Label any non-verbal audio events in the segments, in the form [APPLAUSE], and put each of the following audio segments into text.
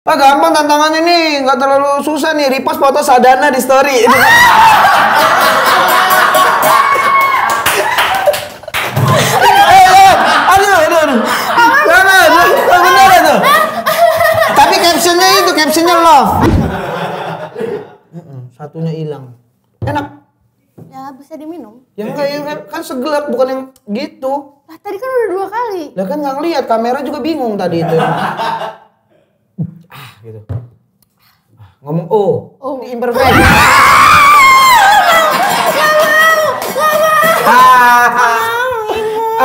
Pak gampang tantangannya ini nggak terlalu susah nih. Repost foto sadana di story. Tapi captionnya itu captionnya love. Satunya hilang. Enak. Ya bisa diminum. Ya enggak ya kan, kan segelap bukan yang gitu. Lah tadi kan udah dua kali. Lah kan nggak lihat kamera juga bingung tadi itu ah gitu ah, ngomong oh, oh. di imperfect [LAUGHS] ah, ah, ah, ah,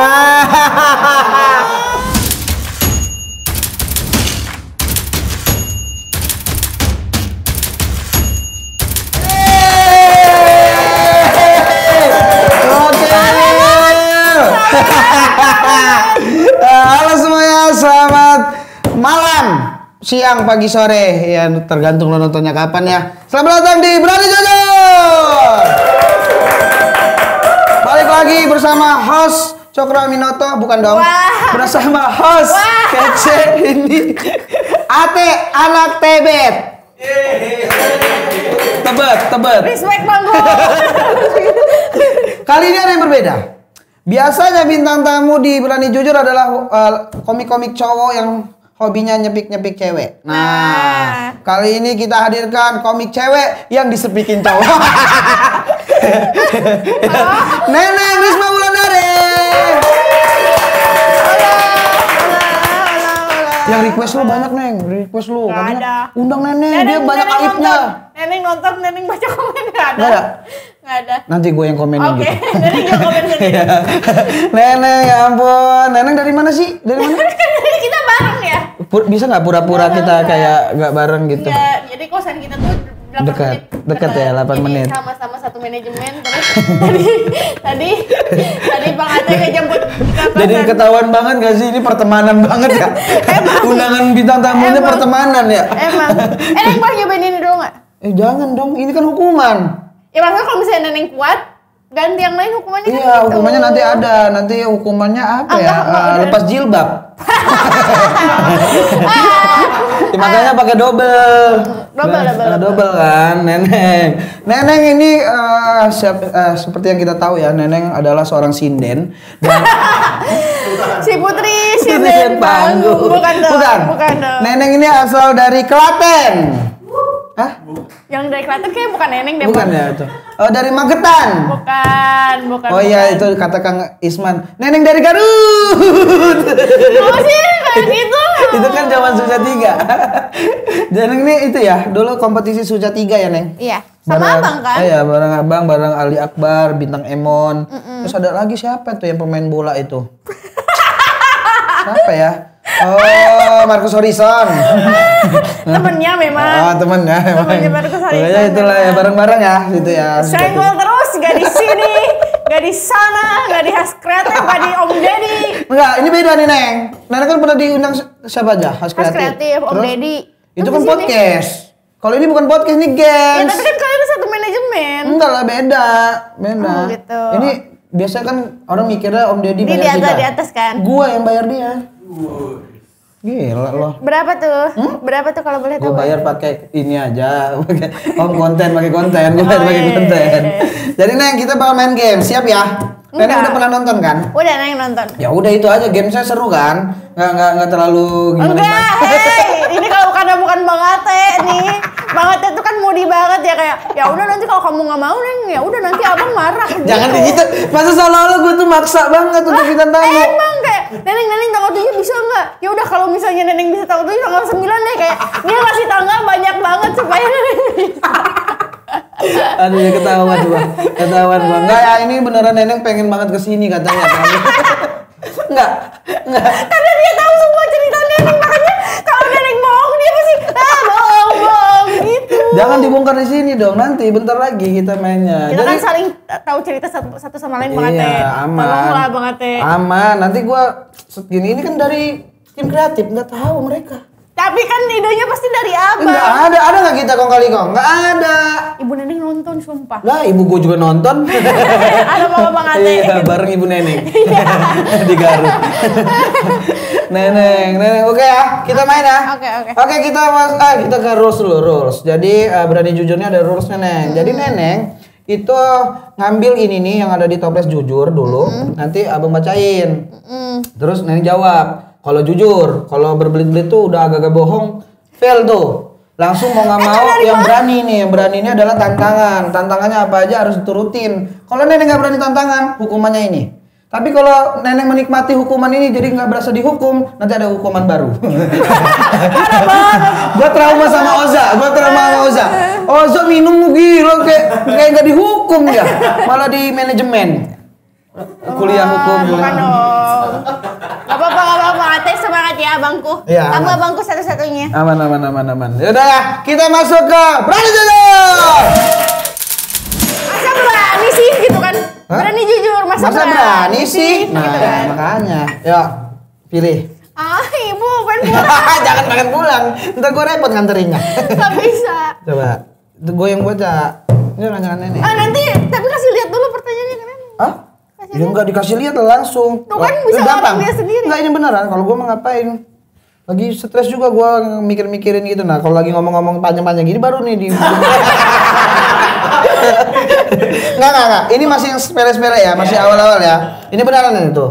ah, ah, ah, ah, siang, pagi, sore. Ya tergantung lo nontonnya kapan ya. Selamat datang di Berani Jujur. Balik lagi bersama host Cokro Minoto, bukan dong. Wah. Bersama host Wah. kece ini. Ate anak Tebet. Tebet, tebet. Respect bangku. Kali ini ada yang berbeda. Biasanya bintang tamu di Berani Jujur adalah eh, komik-komik uh, komik -komik cowok yang hobinya nyepik-nyepik cewek. Nah, nah, kali ini kita hadirkan komik cewek yang disepikin cowok. [LAUGHS] [LAUGHS] Nenek bulan Wulandari. Yang request lu banyak, Neng. Request lu. Gak ada. Undang Nenek, Nenek dia banyak aibnya. Neneng nonton, Neneng baca komen gak ada. Gak ada ada. Nanti gue yang komen okay. gitu. Oke, Neneng yang komen Neneng, ya ampun. Neneng dari mana sih? Dari mana? [LAUGHS] Kan dari kita bareng ya. Pur bisa nggak pura-pura kita bareng. kayak nggak bareng gitu? Enggak, jadi kosan kita tuh dekat, Dekat, ya, 8 jadi menit. sama-sama satu manajemen terus tadi [LAUGHS] tadi tadi Bang Ate ngejemput Jadi ketahuan banget gak sih ini pertemanan banget ya? emang. Undangan bintang tamunya emang. pertemanan ya? Emang. Eh, mau nyobain ini dong nggak? Eh jangan dong, ini kan hukuman ya maksudnya kalau misalnya neneng kuat ganti yang lain hukumannya kan iya, kan gitu. hukumannya nanti ada nanti hukumannya apa ah, ya uh, lepas jilbab ya, [LAUGHS] makanya pakai double double nah, double double. double kan neneng neneng ini uh, siap, uh, seperti yang kita tahu ya neneng adalah seorang sinden dan [LAUGHS] [LAUGHS] si putri sinden panggung bukan dong bukan. bukan dong neneng ini asal dari Klaten Hah? Yang dari Klaten kayak bukan Neneng deh. Bukan ya itu. Oh, dari Magetan. Bukan, bukan. Oh iya, itu kata Kang Isman. Neneng dari Garut. Oh sih kayak gitu? itu kan zaman Suja 3. Dan ini itu ya, dulu kompetisi Suja 3 ya, Neng? Iya. Sama barang, Abang kan? Iya, barang Abang, barang Ali Akbar, Bintang Emon. Mm -mm. Terus ada lagi siapa tuh yang pemain bola itu? [LAUGHS] siapa ya? Oh, Markus Horizon. [LAUGHS] temennya memang. Oh, temennya memang. Temennya Markus Horizon. Pokoknya itulah ya bareng-bareng ya gitu ya. Senggol terus gak di sini, gak di sana, gak di khas kreatif, gak di Om Deddy. Enggak, ini beda nih Neng. Neng kan pernah diundang siapa aja khas kreatif. Khas kreatif, Om Deddy. Itu kan podcast. Kalau ini bukan podcast, ini gengs. Ya, tapi kan kalian satu manajemen. Enggak lah, beda. Beda. Oh, gitu. Ini biasanya kan orang mikirnya Om Deddy bayar Di atas, di atas kan? Gua yang bayar dia. Gila loh. Berapa tuh? Hmm? Berapa tuh kalau boleh tahu? Gue bayar pakai ini aja, [LAUGHS] pakai om oh, konten, pakai konten, gue oh, bayar pakai iya, iya, konten. Iya, Jadi neng kita bakal main game, siap ya? Neng udah pernah nonton kan? Udah neng nonton. Ya udah itu aja, game saya seru kan? Nggak nggak gak terlalu gimana? Enggak, hey, ini [LAUGHS] karena bukan banget Ate nih. banget Ate tuh kan mudi banget ya kayak ya udah nanti kalau kamu nggak mau neng ya udah nanti abang marah. Gitu. Jangan begitu. Masa salah lo gue tuh maksa banget untuk kita Eh Emang kayak neneng neneng tanggal tujuh bisa nggak? Ya udah kalau misalnya neneng bisa tanggal tujuh tanggal sembilan deh kayak dia kasih tanggal banyak banget supaya neneng bisa. Aduh ya ketahuan bang, ketahuan bang. Enggak ya ini beneran neneng pengen banget kesini katanya. Enggak, [LAUGHS] enggak. Karena dia tahu semua cerita neneng makanya kalau apa sih ah bohong bohong gitu jangan dibongkar di sini dong nanti bentar lagi kita mainnya kita kan Jadi, kan saling tahu cerita satu, satu sama lain iya, bang aman tolonglah bang aman nanti gua gini ini kan dari tim kreatif nggak tahu mereka tapi kan idenya pasti dari abang. Enggak ada, ada nggak kita kong kali kong? Enggak ada. Ibu Neneng nonton sumpah. Lah, ibu gue juga nonton. [LAUGHS] ada mama bang Ate. Iya, bareng ibu Neneng. Iya. [LAUGHS] Di Garut. [LAUGHS] neneng, Neneng. Oke okay, ya, kita main ya. Oke, okay, oke. Okay. Oke, kita mas, ah, kita ke rules dulu rules. Jadi uh, berani jujurnya ada rules Neneng. Jadi hmm. Neneng itu ngambil ini nih yang ada di toples jujur dulu. Mm Nanti abang bacain. Mm Terus Neneng jawab. Kalau jujur, kalau berbelit-belit tuh udah agak-agak bohong, fail tuh. Langsung mau nggak mau, yang berani nih, yang berani ini adalah tantangan. Tantangannya apa aja harus diturutin. Kalau nenek nggak berani tantangan, hukumannya ini. Tapi kalau nenek menikmati hukuman ini jadi nggak berasa dihukum, nanti ada hukuman baru. gua trauma sama Oza, gua trauma sama Oza. Oza minum gila kayak kayak nggak dihukum ya, malah di manajemen. Eh, kuliah hukum oh, bukan ya. dong gak apa-apa gak apa-apa semangat ya abangku ya, kamu abangku satu-satunya aman aman aman aman yaudah kita masuk ke berani jujur masa berani sih gitu kan Hah? berani jujur masa, masa berani, berani sih, sih? Gitu nah gitu kan? makanya yuk pilih Ah, ibu, pengen pulang. [LAUGHS] Jangan pengen pulang. Ntar gue repot nganterinnya. [LAUGHS] Gak bisa. Coba. Gue yang baca. Ini rancangannya nih. Ah, nanti. Tapi kasih lihat dulu pertanyaannya nenek Ah? kasih ya, gak dikasih lihat langsung. Tuh kan bisa larang dia sendiri. Enggak ini beneran. Kalau gue mau ngapain? Lagi stres juga gue mikir-mikirin gitu. Nah kalau lagi ngomong-ngomong panjang-panjang gini baru nih di. [LAUGHS] Enggak, enggak, enggak. Ini masih yang sepele-sepele ya, masih iya, iya. awal-awal ya. Ini beneran itu.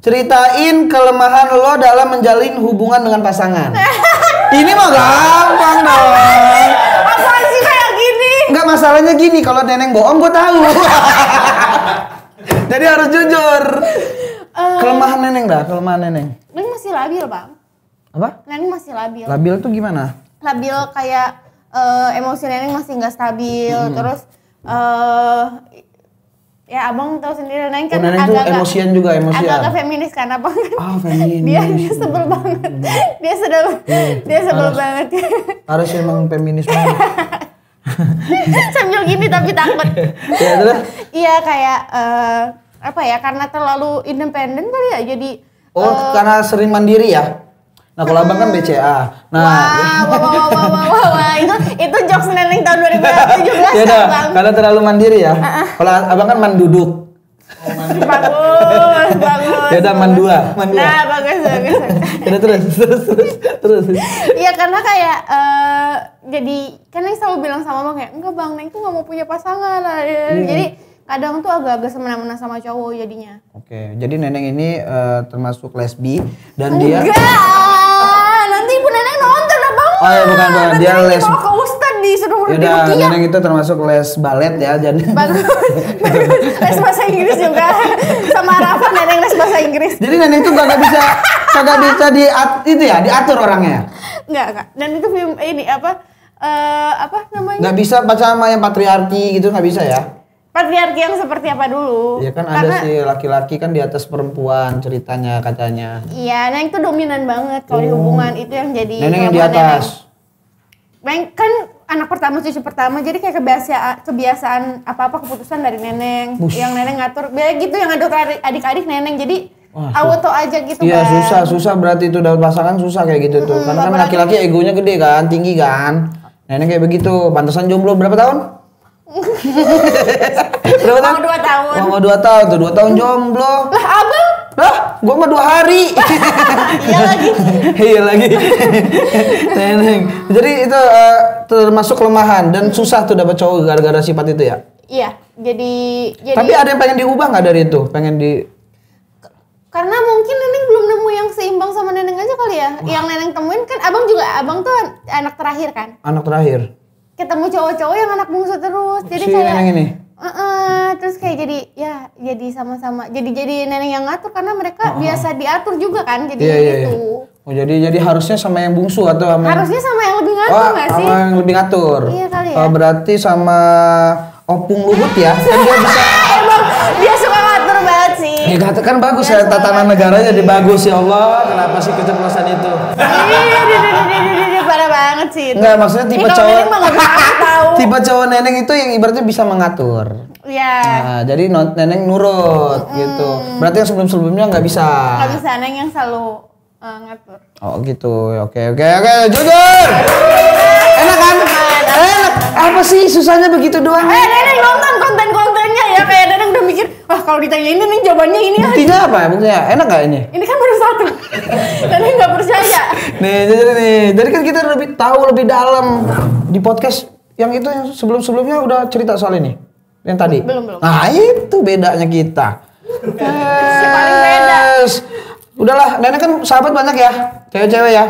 Ceritain kelemahan lo dalam menjalin hubungan dengan pasangan. [LAUGHS] ini mah gampang dong. Apa sih kayak gini? Enggak masalahnya gini, kalau neneng bohong gue tahu. [LAUGHS] [LAUGHS] Jadi harus jujur. Eh, kelemahan Neneng dah, kelemahan Neneng. Neneng masih labil, Bang. Apa? Neneng masih labil. Labil tuh gimana? Labil kayak uh, emosi Neneng masih nggak stabil, hmm. terus uh, ya abang tahu sendiri neneng kan oh, Neneng agak emosian juga emosian agak, agak feminis karena apa kan oh, feminis. dia dia sebel banget dia sebel hmm. Iya, dia sebel harus, banget harus emang feminis banget [LAUGHS] [LAUGHS] sambil gini tapi takut iya [LAUGHS] terus iya kayak uh, apa ya karena terlalu independen kali ya jadi oh uh, karena sering mandiri ya Nah kalau abang kan hmm. BCA. Nah, wah, wah, wah, wah, itu itu jokes neneng tahun 2017 ya, kan, Karena terlalu mandiri ya. Kalau abang kan manduduk. [LAUGHS] bagus bagus ya udah dua nah bagus bagus terus terus terus terus iya karena kayak uh, jadi kan yang selalu bilang sama bang kayak enggak bang Neng tuh nggak mau punya pasangan nah, ya, hmm. jadi kadang tuh agak-agak semena-mena sama cowok jadinya. Oke, jadi Neneng ini uh, termasuk lesbi dan Enggak. dia Enggak. Nanti Ibu Neneng nonton abang. Oh ya bukan, bukan. Dia les Yaudah, ya? Neneng itu termasuk les balet ya jadi. [LAUGHS] les bahasa Inggris juga sama Rafa Neneng les bahasa Inggris. Jadi Neneng itu gak bisa gak bisa di itu ya diatur orangnya. Enggak, enggak. Dan itu film ini apa uh, apa namanya? Enggak bisa baca sama yang patriarki gitu gak bisa ya? patriarki yang seperti apa dulu? Iya kan Karena, ada si laki-laki kan di atas perempuan ceritanya katanya. Iya, neneng itu dominan banget kalau oh. hubungan itu yang jadi Neneng yang di atas. Neneng. Peng kan anak pertama cucu pertama jadi kayak kebiasaan kebiasaan apa apa keputusan dari neneng Bush. yang neneng ngatur ya gitu yang ada adik-adik neneng jadi Wah, auto aja gitu iya, kan. Iya susah susah berarti itu dapat pasangan susah kayak gitu tuh. Hmm, Karena kan laki-laki egonya gede kan tinggi kan. Neneng kayak begitu. pantasan jomblo berapa tahun? [LAUGHS] berapa tahun? Mau dua tahun. Mau dua tahun tuh dua tahun jomblo. Lah abang ah gue mah dua hari [LAUGHS] iya lagi [LAUGHS] iya lagi [LAUGHS] neneng jadi itu uh, termasuk kelemahan dan susah tuh dapat cowok gara-gara sifat itu ya iya jadi, jadi tapi ada yang pengen diubah nggak dari itu pengen di karena mungkin neneng belum nemu yang seimbang sama neneng aja kali ya Wah. yang neneng temuin kan abang juga abang tuh anak terakhir kan anak terakhir ketemu cowok-cowok yang anak bungsu terus jadi si kayak neneng ini uh, uh, terus kayak jadi ya jadi sama-sama jadi jadi nenek yang ngatur karena mereka uh -huh. biasa diatur juga kan jadi yeah, yeah, yeah, itu oh jadi jadi harusnya sama yang bungsu atau sama harusnya yang... sama yang lebih ngatur oh, gak sih sama yang lebih ngatur iya kali ya oh, berarti sama opung luhut ya kan dia bisa dia suka ngatur banget sih ya, kan bagus dia ya tatanan negara jadi bagus ya Allah kenapa sih keceplosan itu iya iya iya iya iya parah banget sih Iya Enggak, maksudnya tipe cowok. Ini mah enggak tipe cowok neneng itu yang ibaratnya bisa mengatur. Iya. Yeah. Nah, jadi neneng nurut mm. gitu. Berarti yang sebelum-sebelumnya nggak bisa. Nggak bisa, neneng yang selalu uh, ngatur. Oh gitu, ya, oke oke oke, jujur. Enak kan? Enak. Apa sih susahnya begitu doang? Eh, neneng nonton konten-kontennya ya kayak neneng udah mikir, wah kalau ditanya ini nih jawabannya ini. Buktinya aja. apa? Buktinya enak gak ini? Ini kan baru satu. neneng nggak percaya. nih, jadi nih, jadi kan kita lebih tahu lebih dalam di podcast yang itu yang sebelum-sebelumnya udah cerita soal ini? Yang tadi? Belum, belum. Nah, itu bedanya kita. yes. Udahlah, Nenek kan sahabat banyak ya, cewek-cewek ya.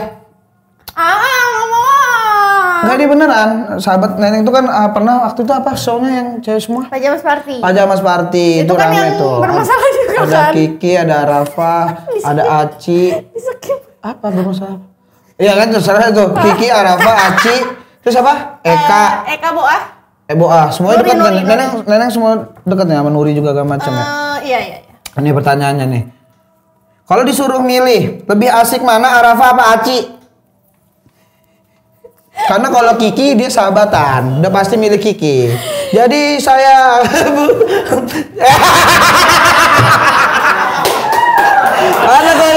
Ah, Gak dia beneran, sahabat Nenek itu kan uh, pernah waktu itu apa shownya yang cewek semua? Pajamas Party. Pajamas Party itu, itu kan yang itu. bermasalah juga ada kan. Ada Kiki, ada Rafa, ada Aci. Apa bermasalah? Iya kan terserah itu Kiki, Rafa, Aci, Terus apa? Eh, Eka. Uh, Eka Boa, Eh Boa. semua dekat kan? Neneng, Neneng semua dekat ya Manuri juga agak macam uh, eh, ya? Iya, iya, Ini pertanyaannya nih. Kalau disuruh milih, lebih asik mana Arafa apa Aci? Karena kalau Kiki dia sahabatan, udah pasti milih Kiki. Jadi saya Ada [LAUGHS] [LAUGHS]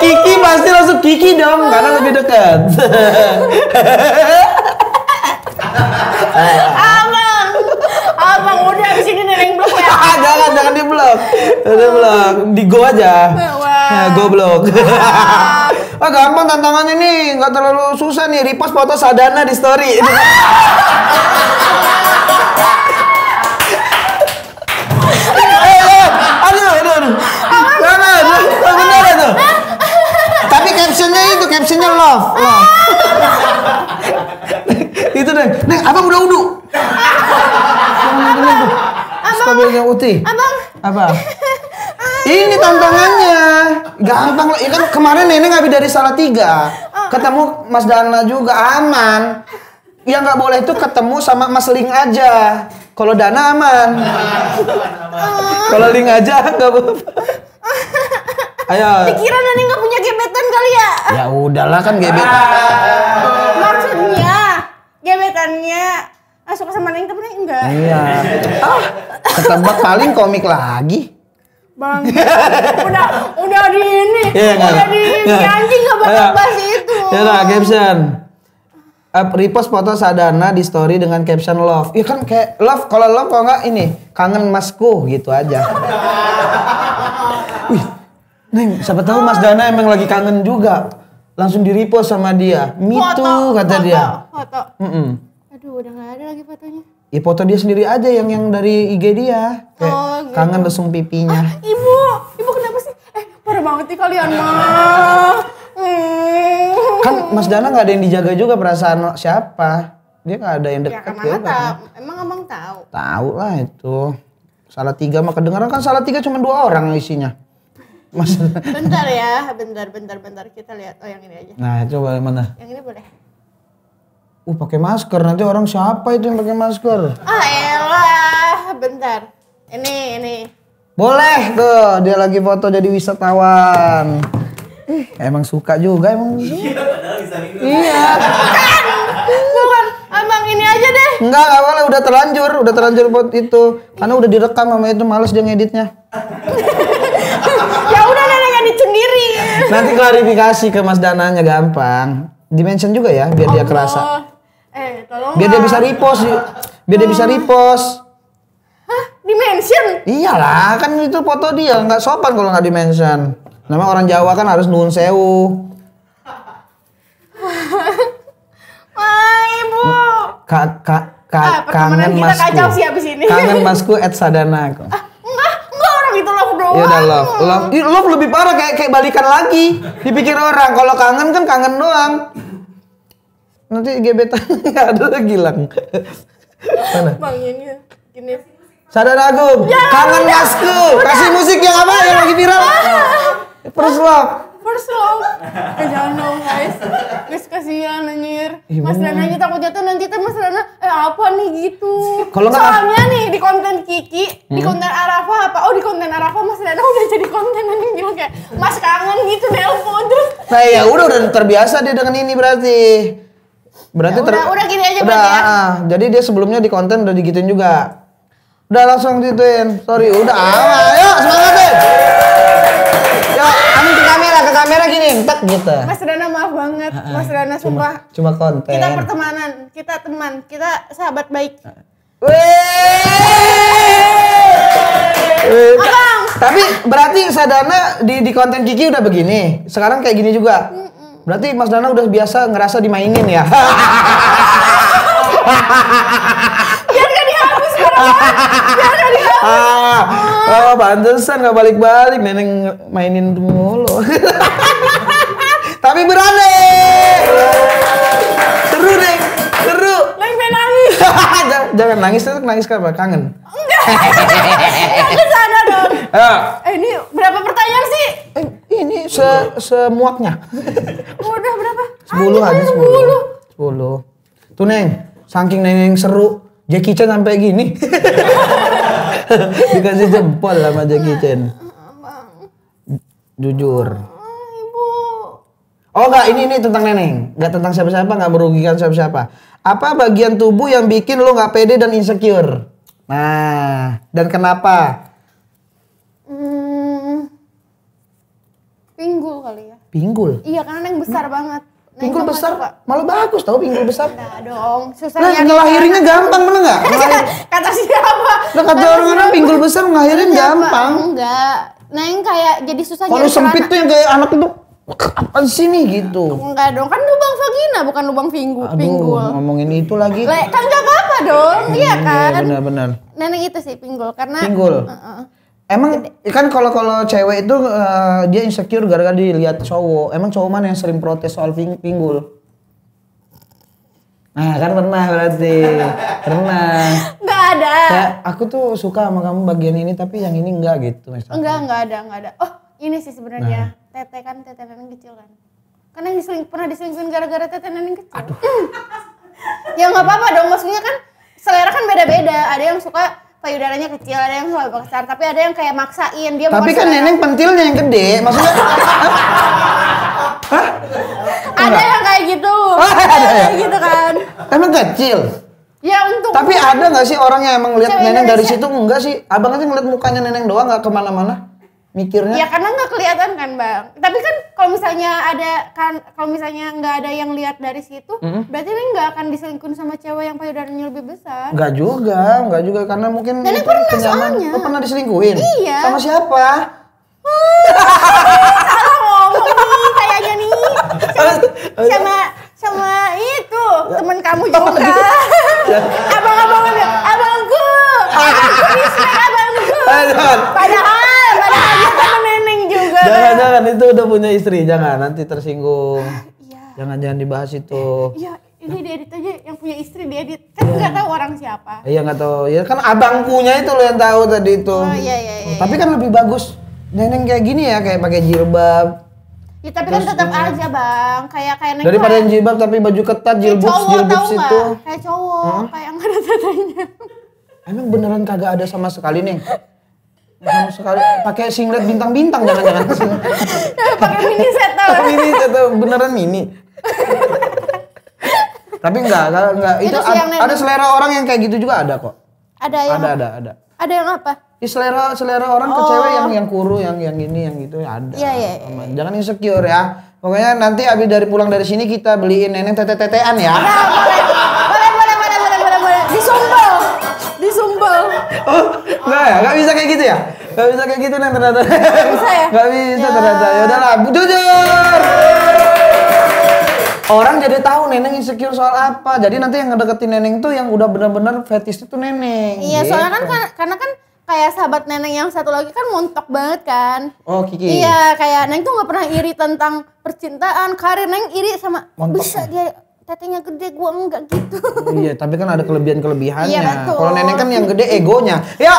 Kiki pasti langsung Kiki dong karena lebih dekat. Abang, abang udah di ini neneng blok ya. [LAUGHS] jangan jangan di blok, di blok, di go aja. Wah, go blok. Wah [LAUGHS] gampang tantangan ini nggak terlalu susah nih repost foto sadana di story. [LAUGHS] captionnya love, love. [LAUGHS] itu deh. Neng, abang udah udu. Stabilnya uti. Abang. Apa? [LAUGHS] Ini tantangannya. Gampang loh Ya kan kemarin nenek habis dari salah tiga. Oh. Ketemu Mas Dana juga aman. Yang nggak boleh itu ketemu sama Mas Ling aja. Kalau Dana aman. [LAUGHS] Oh. Kalau Ling aja nggak apa-apa. [LAUGHS] Ayo. Pikiran aneh nggak punya gebetan kali ya? Ya udahlah kan gebetan. Ah. Maksudnya gebetannya ah, suka sama Neng tapi enggak. Iya. Oh. ketebak [LAUGHS] paling komik lagi. Bang, udah udah di ini, ya, udah di ini anjing nggak bakal bahas itu. Ya lah, caption. Uh, repost foto Sadana di story dengan caption love. Ya kan kayak love kalau love kok enggak ini kangen masku gitu aja. [LAUGHS] Neng, siapa tahu Mas Dana emang lagi kangen juga. Langsung di repost sama dia. Me foto, kata foto, dia. Foto. Mm -mm. Aduh, udah gak ada lagi fotonya. Ya foto dia sendiri aja yang yang dari IG dia. Kayak oh, gitu. kangen lesung pipinya. Ah, ibu, ibu kenapa sih? Eh, parah banget sih kalian mah. [LAUGHS] Hmm. Kan Mas Dana gak ada yang dijaga juga perasaan siapa. Dia gak ada yang dekat. Ya, kan. Emang abang tahu? Tahu lah itu. Salah tiga mah kedengaran kan salah tiga cuma dua orang isinya. Mas. Bentar ya, bentar, bentar, bentar. Kita lihat. Oh yang ini aja. Nah coba mana? Yang ini boleh. Uh pakai masker nanti orang siapa itu yang pakai masker? Ah elah, bentar. Ini ini. Boleh tuh, dia lagi foto jadi wisatawan. Eh, emang suka juga emang. Iya, Iya. Bukan, bukan. Emang ini aja deh. Enggak, enggak boleh. Udah terlanjur, udah terlanjur buat itu. Karena udah direkam sama itu, males dia ngeditnya. Nanti klarifikasi ke Mas Dananya gampang. Dimention juga ya biar dia oh, kerasa. Eh, tolong. Biar dia bisa repost. Biar dia bisa oh. repost. Hah? Dimension? Iyalah, kan itu foto dia nggak sopan kalau nggak dimension. Nama orang Jawa kan harus nuhun sewu. [LAUGHS] Wah, ibu. Kak, kak, kak, ah, kangen masku. sih ini. Kangen [LAUGHS] masku at sadana. Ah ya udah love love Ih, love lebih parah kayak kayak balikan lagi dipikir orang kalau kangen kan kangen doang nanti gebetan [LAUGHS] nggak ada lagi lang mana bang ini gini sadar agung ya, kangen masku kasih musik yang apa yang lagi viral ah. terus love first love eh jangan dong guys guys kasihan anjir mas Rana aja takut jatuh nanti tuh mas Rana eh apa nih gitu Kalau soalnya nih di konten Kiki hmm? di konten Arafa apa oh di konten Arafa mas Rana udah jadi konten nanti gitu kayak mas kangen gitu nelpon terus nah ya udah udah terbiasa dia dengan ini berarti berarti ya, udah, udah gini aja udah, berarti ya. Uh, jadi dia sebelumnya di konten udah digituin juga udah langsung gituin sorry udah ah, ayo ya semangat deh kamera gini entek gitu Mas Rana maaf banget Mas Rana sumpah cuma, cuma konten kita pertemanan kita teman kita sahabat baik Wih. Abang. Tapi berarti Sadana di di konten Kiki udah begini. Sekarang kayak gini juga. Berarti Mas Dana udah biasa ngerasa dimainin ya. [LAUGHS] ya ah, oh, pantesan nggak balik-balik neneng mainin mulu. [LAUGHS] Tapi berani. Seru deh, seru. Neng nangis. [LAUGHS] Jangan nangis tuh nangis karena kangen. Enggak. Enggak kesana dong. Ah. Eh, ini berapa pertanyaan sih? Eh, ini se semuaknya. Udah berapa? Sepuluh ada ah, sepuluh. Sepuluh. Tuh neng, saking neng seru, Jackie Chan sampai gini. [LAUGHS] Dikasih jempol sama Jackie Chan. Jujur. Hmm, oh enggak, ini ini tentang Neneng. Enggak tentang siapa-siapa, enggak merugikan siapa-siapa. Apa bagian tubuh yang bikin lo enggak pede dan insecure? Nah, dan kenapa? Hmm, pinggul kali ya. Pinggul? Iya, karena Neneng besar hmm. banget. Nah, pinggul besar, apa? malah bagus tau pinggul besar. Nah dong, susah nah, ngelahirinnya kan. gampang, bener gak? [LAUGHS] kata siapa? Nah, kata orang mana pinggul besar ngelahirin gampang. Enggak, nah yang kayak jadi susah Kalau sempit tuh yang kayak anak itu apa sih nih gitu? Enggak dong, kan lubang vagina bukan lubang pinggul. Aduh, pinggul. ngomongin itu lagi. Le, kan enggak apa-apa dong, iya, iya, iya kan? bener benar-benar. Neneng nah, nah, itu sih pinggul karena. Pinggul. Uh -uh. Emang kan kalau kalau cewek itu uh, dia insecure gara-gara dilihat cowok. Emang cowok mana yang sering protes soal ping pinggul? Nah kan pernah berarti [LAUGHS] pernah. Gak ada. Kayak, aku tuh suka sama kamu bagian ini tapi yang ini enggak gitu misalnya. Enggak enggak ada enggak ada. Oh ini sih sebenarnya nah. tete kan tete neneng kecil kan. Karena diseling, pernah diselingkuhin gara-gara tete neneng kecil. Aduh. [LAUGHS] ya nggak apa-apa dong maksudnya kan selera kan beda-beda. Ada yang suka payudaranya kecil, ada yang selalu besar, tapi ada yang kayak maksain dia Tapi kan neneng pentilnya yang gede, maksudnya Hah? Ada yang kayak gitu. Oh, ada yang ya? gitu kan. Emang kecil. Ya untuk Tapi ada nggak sih orang yang emang lihat neneng dari situ enggak sih? Abang aja ngeliat mukanya neneng doang nggak kemana-mana mikirnya ya karena nggak kelihatan kan bang tapi kan kalau misalnya ada kan kalau misalnya nggak ada yang lihat dari situ hmm berarti ini nggak akan diselingkuhin sama cewek yang payudaranya lebih besar nggak juga nggak juga karena mungkin nenek pernah kenyaman. soalnya oh, pernah diselingkuhin iya sama siapa [LAUGHS] salah ngomong nih kayaknya nih sama [LAUGHS] sama, itu teman kamu oh, juga iya. abang-abang abangku [LAUGHS] abangku abangku padahal [LAUGHS] neneng juga. Jangan jangan itu udah punya istri, jangan nanti tersinggung. Ah, iya. Jangan jangan dibahas itu. Iya, ini diedit aja yang punya istri diedit. Kan iya. nggak tahu orang siapa. Iya nggak tahu. Ya kan abang punya itu lo yang tahu tadi itu. Oh iya iya. iya. Tapi iya. kan lebih bagus neneng kayak gini ya kayak pakai jilbab. Ya tapi kan Terus kan tetap ini. aja bang, kayak kayak neneng. daripada yang jilbab tapi baju ketat jilbab jilbab situ. Kayak cowok, huh? kayak yang ada tatanya. Emang beneran kagak ada sama sekali nih? [LAUGHS] sama sekali pakai singlet bintang-bintang jangan-jangan [LAUGHS] pakai mini set pakai mini set beneran mini tapi enggak enggak, itu, itu ada, ada selera orang yang kayak gitu juga ada kok ada yang ada ada ada ada yang apa ya, selera selera orang oh. ke cewek yang oh. yang kuru yang yang ini yang gitu ya ada ya, ya, ya. jangan insecure ya pokoknya nanti abis dari pulang dari sini kita beliin nenek tete-tetean ya nah, boleh boleh boleh boleh boleh boleh disumbel disumbel oh Enggak ya, enggak bisa kayak gitu ya? Enggak bisa kayak gitu neng ternyata. Enggak bisa ya? Enggak [LAUGHS] bisa ya. ternyata. Ya udahlah, jujur. Orang jadi tahu Neneng insecure soal apa. Jadi nanti yang ngedeketin Neneng tuh yang udah benar-benar fetish itu Neneng. Iya, gitu. soalnya kan gitu. karena kan kayak sahabat Neneng yang satu lagi kan montok banget kan. Oh Kiki. Iya kayak Neng tuh nggak pernah iri tentang percintaan karir Neng iri sama montok. bisa dia tetenya gede gua enggak gitu oh iya tapi kan ada kelebihan kelebihannya iya, kalau nenek kan yang gede egonya ya [LAUGHS]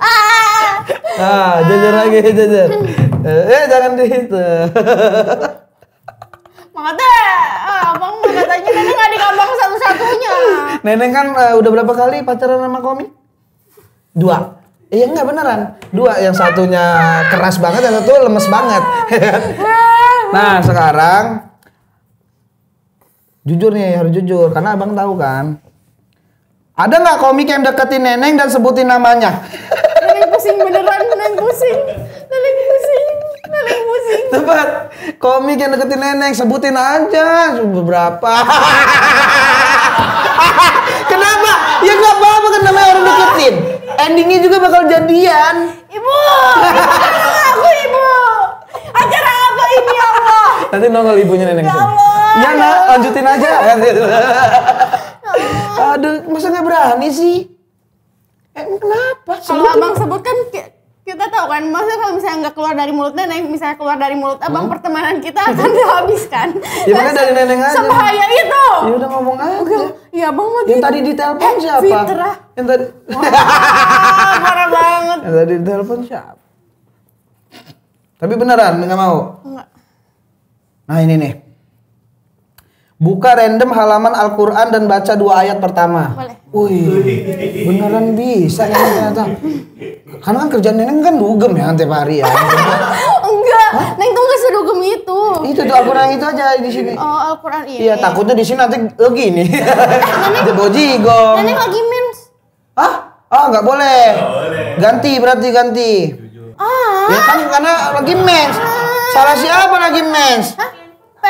ah! ah jajar lagi jajar eh, eh jangan di situ makanya ah, abang mau katanya nenek di kampung satu-satunya nenek kan uh, udah berapa kali pacaran sama komik dua Iya enggak beneran. Dua, yang satunya keras banget, dan satu lemes banget. [LAUGHS] nah sekarang jujur nih harus jujur karena abang tahu kan. Ada nggak komik yang deketin neneng dan sebutin namanya? [LAUGHS] Neneng pusing beneran, neneng pusing, neneng pusing, neneng pusing. Tepat, komik yang deketin neneng sebutin aja beberapa. [LAUGHS] Kenapa? Ya nggak apa-apa kan namanya orang deketin endingnya juga bakal jadian. Ibu, aku ibu. Acara apa ini ya Allah? Nanti nongol ibunya neneng. Ya Allah. Iya nak, lanjutin aja. Ya Aduh, masa nggak berani sih? Eh, kenapa? Kalau abang sebutkan kita tahu kan maksudnya kalau misalnya nggak keluar dari mulutnya, neneng misalnya keluar dari mulut abang hmm? pertemanan kita akan [LAUGHS] dihabiskan ya makanya dari neneng aja sebahaya itu ya udah ngomong aja ya abang mau yang gitu. tadi di telepon eh, siapa Fitra yang tadi parah banget yang tadi di telepon siapa tapi beneran nggak mau Enggak. nah ini nih Buka random halaman Al-Quran dan baca dua ayat pertama. Boleh. Wih, beneran bisa ya ternyata. Karena kan kerjaan Neneng kan dugem ya tiap hari ya. [LAUGHS] Enggak, Hah? Neng tuh gak sedugem itu. Itu tuh Al-Quran itu aja di sini. Oh, Al-Quran iya. Iya, iya. takutnya di sini nanti lagi nih. boji bojigong. Neneng lagi mens. Hah? Ah, nggak boleh. boleh. Ganti berarti ganti. Ah. Ya kan karena lagi mens. Salah siapa lagi mens? Hah?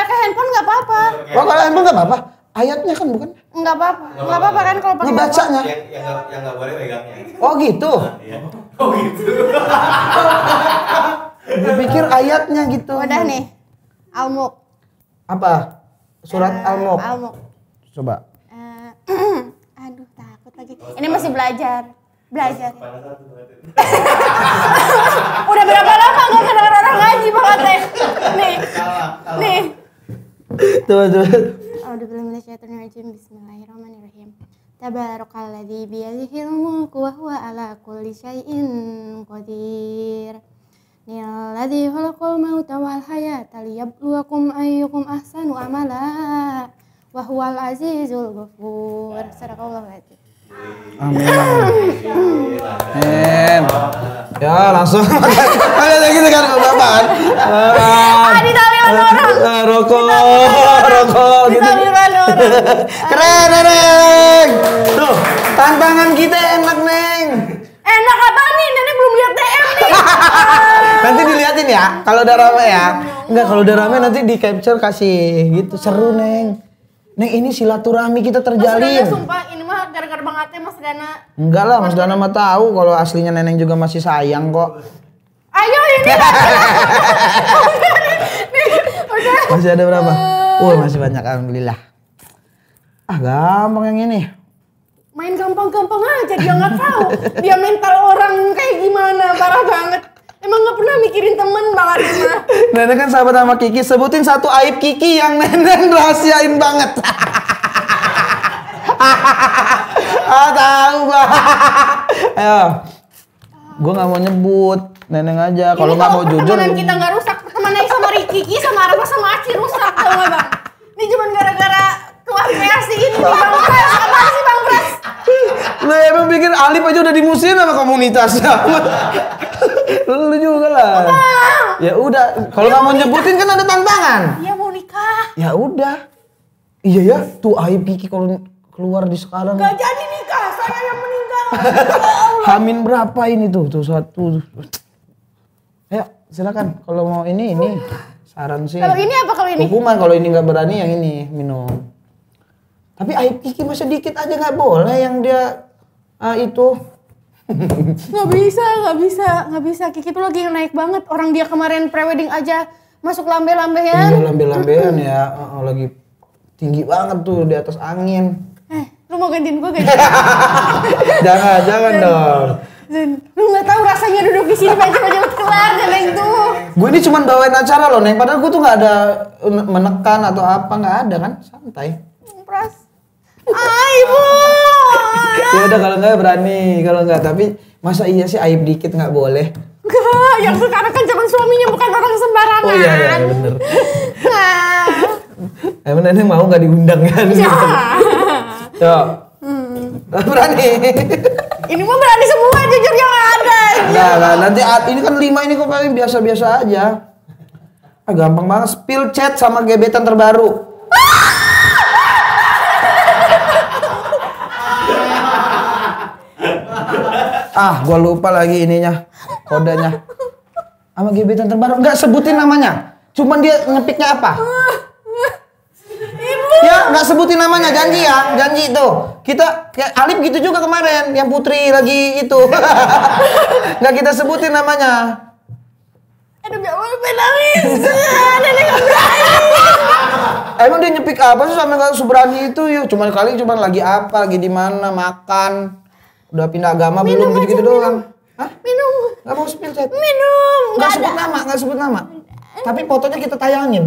pakai handphone nggak apa-apa. Oh, kalau gitu. handphone nggak apa-apa. Ayatnya kan bukan? Nggak apa-apa. Nggak apa-apa kan kalau pakai Dibacanya. Yang yang yang nggak boleh pegangnya. Oh gitu. Nah, iya. Oh gitu. Gue [LAUGHS] pikir ayatnya gitu. Udah nih. al Apa? Surat uh, eh, Al-Mulk. al Coba. Uh, [CLEARS THROAT] aduh, takut lagi. Ini masih belajar. Belajar. [LAUGHS] Udah berapa lama gak ada orang ngaji Bang Ate? Nih. Nih. Tuh, Bismillahirrahmanirrahim. Bismillahirrahmanirrahim. Tabarakalladzi biyadihil mulku wa huwa ala kulli syai'in qadir. Nilladzi khalaqal mauta wal hayata liyabluwakum ayyukum ahsanu amala. Wa huwal azizul ghafur. Sadaqallahu Amin. Amin. Ya langsung. [LAUGHS] Ada lagi kan bapak. Ah, ditawiran ah, orang. Rokok, rokok gitu. Ditawiran orang. [LAUGHS] Keren, Neng. Tuh, tantangan kita enak, Neng. Enak apa nih? Nenek belum lihat DM nih. [LAUGHS] Nanti diliatin ya, kalau udah rame ya. Enggak, kalau udah rame nanti di capture kasih gitu. Seru, Neng. Neng ini silaturahmi kita terjalin. Mas Dana sumpah ini mah gara-gara Bang Ate Mas Dana. Enggak lah Mas Dana mah tahu kalau aslinya Neneng juga masih sayang kok. Ayo ini. [LAUGHS] masih ada berapa? Uh, masih banyak alhamdulillah. Ah gampang yang ini. Main gampang-gampang aja dia nggak tahu. dia mental orang kayak gimana parah banget. Emang gak pernah mikirin temen banget mah. [LAUGHS] Neneng kan sahabat sama Kiki, sebutin satu aib Kiki yang Neneng rahasiain banget. [LAUGHS] ah tahu gua. [LAUGHS] Ayo. Gua nggak mau nyebut Neneng aja. Kalau nggak mau jujur. Pertemanan kita nggak rusak. Pertemanan sama Kiki sama Arma sama Aci rusak tau gak bang? Ini cuma gara-gara tuah kreasi ini bang Pres, Apa sih bang Pras? Lu emang pikir Alif aja udah dimusuhin sama komunitasnya? Lu juga lah. Ya udah, kalau ya nggak mau nyebutin kan ada tantangan. Iya mau nikah. Ya udah. Iya ya, tuh Aib Kiki kalau keluar di sekarang. Gak jadi nikah, saya yang meninggal. [LAUGHS] Ya Hamin berapa ini tuh? Tuh satu. Ya silakan. Kalau mau ini ini saran sih. Kalau ini apa kalau ini? Hukuman kalau ini nggak berani yang ini minum. Tapi aib Kiki masih dikit aja nggak boleh yang dia uh, itu nggak bisa, nggak bisa, nggak bisa. Kiki tuh lagi naik banget. Orang dia kemarin prewedding aja masuk lambe-lambean. Iya, lambe-lambean ya. lagi tinggi banget tuh di atas angin. Eh, lu mau gantiin gue gak? [LAUGHS] jangan, jangan dong. lu nggak tahu rasanya duduk di sini baca baca kelar neng tuh. Gue ini cuma bawain acara loh, neng. Padahal gue tuh nggak ada menekan atau apa nggak ada kan, santai. Pras, ah ibu ya udah kalau nggak berani kalau nggak tapi masa iya sih aib dikit nggak boleh Enggak, yang sekarang kan jangan suaminya bukan orang sembarangan. Oh iya, iya, iya bener. Nah. Emang nenek mau nggak diundang kan? [LAUGHS] Ya. Yo. Hmm. Berani. ini mau berani semua jujur yang ada. Nah, nah nanti ini kan lima ini kok paling biasa-biasa aja. Ah, gampang banget. Spill chat sama gebetan terbaru. Ah, gua lupa lagi ininya. Kodenya. Sama gebetan terbaru. Enggak sebutin namanya. Cuman dia ngepiknya apa? Ibu. Ya, enggak sebutin namanya, janji ya, janji itu. Kita kayak Alif gitu juga kemarin, yang Putri lagi itu. Enggak [LAUGHS] kita sebutin namanya. Aduh, gak mau nangis. Nenek gak berani. Emang dia nyepik apa sih sama Subrani itu? Yuk, cuman kali cuman lagi apa, lagi di mana, makan udah pindah agama minum belum gitu-gitu doang. Minum. Hah? Minum. Gak mau spill chat. Minum. Gak, gak sebut nama, gak sebut nama. Tapi fotonya kita tayangin.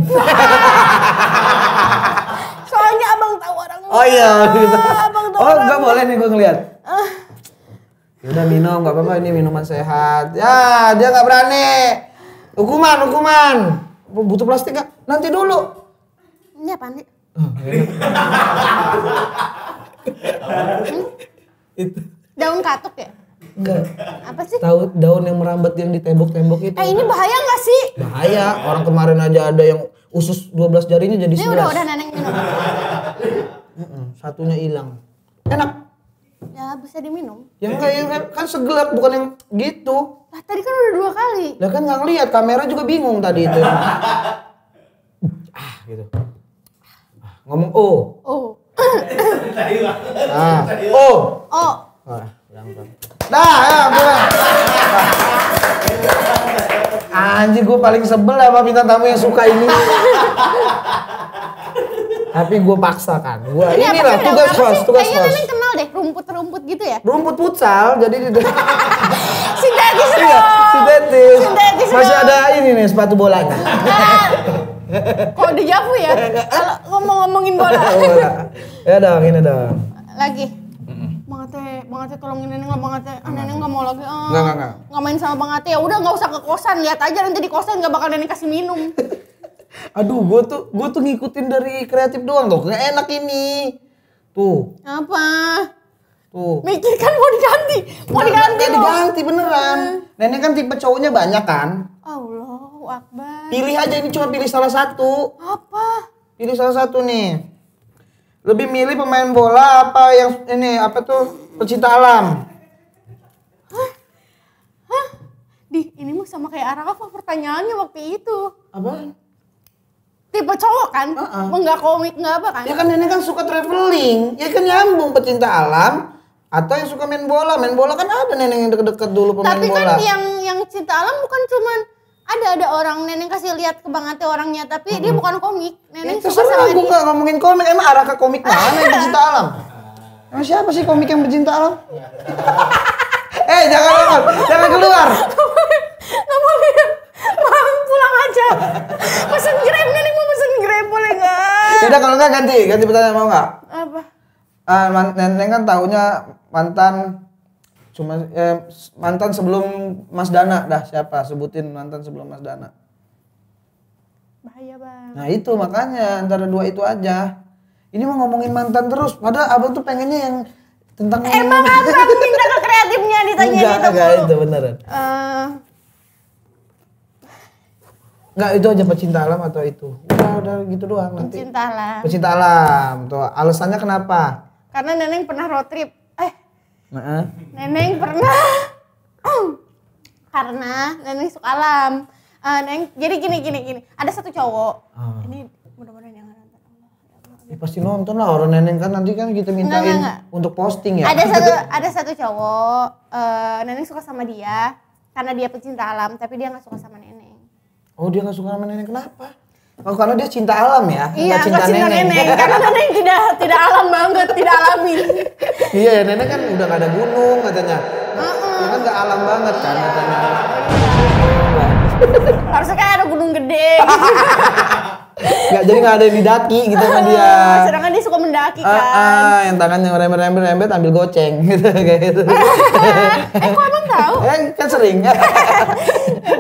[LAUGHS] Soalnya abang tahu orang. Oh iya. Gitu. Abang tahu oh orang. gak boleh nih gue ngeliat. Uh. Udah minum, gak apa-apa ini minuman sehat. Ya dia gak berani. Hukuman, hukuman. Butuh plastik gak? Nanti dulu. Ini apa nih? Oh, iya. hmm? Itu. Daun katuk ya? Enggak. Apa sih? Tahu daun yang merambat yang di tembok-tembok itu. Eh ini bahaya nggak sih? Bahaya. Orang kemarin aja ada yang usus 12 jarinya jadi ini udah udah neneng minum. Satunya hilang. Enak. Ya bisa diminum. yang enggak yang kan segelap bukan yang gitu. Lah tadi kan udah dua kali. Lah kan nggak ngeliat kamera juga bingung tadi itu. [LAUGHS] ah gitu. Ah, ngomong oh. Oh. ah. Oh. Oh. Wah, gampang. Dah, ya gue. Anjir gue paling sebel apa bintang tamu yang suka ini. Tapi gue paksa kan Gua iya, ini lah tugas host, tugas host. Kayaknya kenal deh rumput-rumput gitu ya. Rumput futsal, jadi di [LAUGHS] sintetis iya, oh. sintetis. sintetis masih dong. Oh. ada ini nih sepatu bolanya di javu ya [LAUGHS] kalau ngomong-ngomongin bola ya dong ini dong lagi Bang Ate, Bang Ate tolongin Neneng lah Bang Ate. Ah, Neneng gak mau lagi. Ah. Enggak, enggak, enggak. main sama Bang Ate. Ya udah gak usah ke kosan, lihat aja nanti di kosan gak bakal Neneng kasih minum. [LAUGHS] Aduh, gue tuh gue tuh ngikutin dari kreatif doang loh. Gak enak ini. Tuh. Apa? Tuh. Mikir kan mau diganti. Mau diganti loh. diganti beneran. Eh. nenek kan tipe cowoknya banyak kan? Allah, Akbar. Pilih aja ini cuma pilih salah satu. Apa? Pilih salah satu nih. Lebih milih pemain bola apa yang ini apa tuh pecinta alam? Hah? Hah? Di, ini mah sama kayak Arah Arafa pertanyaannya waktu itu. Apa? Tipe cowok kan? Uh -uh. Enggak komik, enggak apa kan? Ya kan nenek kan suka traveling. Ya kan nyambung pecinta alam atau yang suka main bola. Main bola kan ada nenek yang deket-deket dulu pemain Tapi kan bola. Tapi kan yang yang cinta alam bukan cuman ada ada orang neneng kasih lihat ke Bang Ate orangnya tapi hmm. dia bukan komik neneng itu. Ya, suka sama aku nggak ngomongin komik emang arah ke komik [LAUGHS] mana yang bercinta alam emang siapa sih komik yang bercinta alam [LAUGHS] eh jangan keluar jangan keluar [LAUGHS] nggak mau minum mau pulang aja pesen grab neneng mau pesen grab boleh nggak ya udah kalau nggak ganti ganti pertanyaan mau nggak apa uh, ah, neneng kan tahunya mantan Cuma eh, mantan sebelum Mas Dana dah siapa? Sebutin mantan sebelum Mas Dana. Bahaya bang. Nah itu makanya antara dua itu aja. Ini mau ngomongin mantan terus. Padahal abang tuh pengennya yang tentang emang abang minta [LAUGHS] ke kreatifnya ditanya enggak, itu enggak itu beneran uh, Enggak itu aja pecinta alam atau itu udah ya, udah gitu doang nanti pecinta alam pecinta alam tuh alasannya kenapa karena neneng pernah road trip Neneng pernah oh. karena Neneng suka alam. Uh, Neneng jadi gini gini gini. Ada satu cowok. Uh. Ini mudah-mudahan yang nonton. Ya, pasti nonton lah orang Neneng kan nanti kan kita mintain enggak, enggak, enggak. untuk posting ya. Ada satu ada satu cowok uh, Neneng suka sama dia karena dia pecinta alam tapi dia nggak suka sama Neneng. Oh dia nggak suka sama Neneng kenapa? Oh, karena dia cinta alam ya, iya, cinta, cinta nenek. nenek. Karena [LAUGHS] nenek tidak tidak alam banget, tidak alami. iya, ya, nenek kan udah gak ada gunung katanya. Uh -uh. kan gak alam banget kan iya. katanya. Harusnya kayak ada gunung gede. [LAUGHS] Gak jadi gak ada yang didaki gitu kan dia. [LAUGHS] Sedangkan dia suka mendaki ah, kan. Ah, -uh, yang tangannya merembet-rembet ambil goceng gitu kayak gitu. eh kok emang tau? Eh kan sering.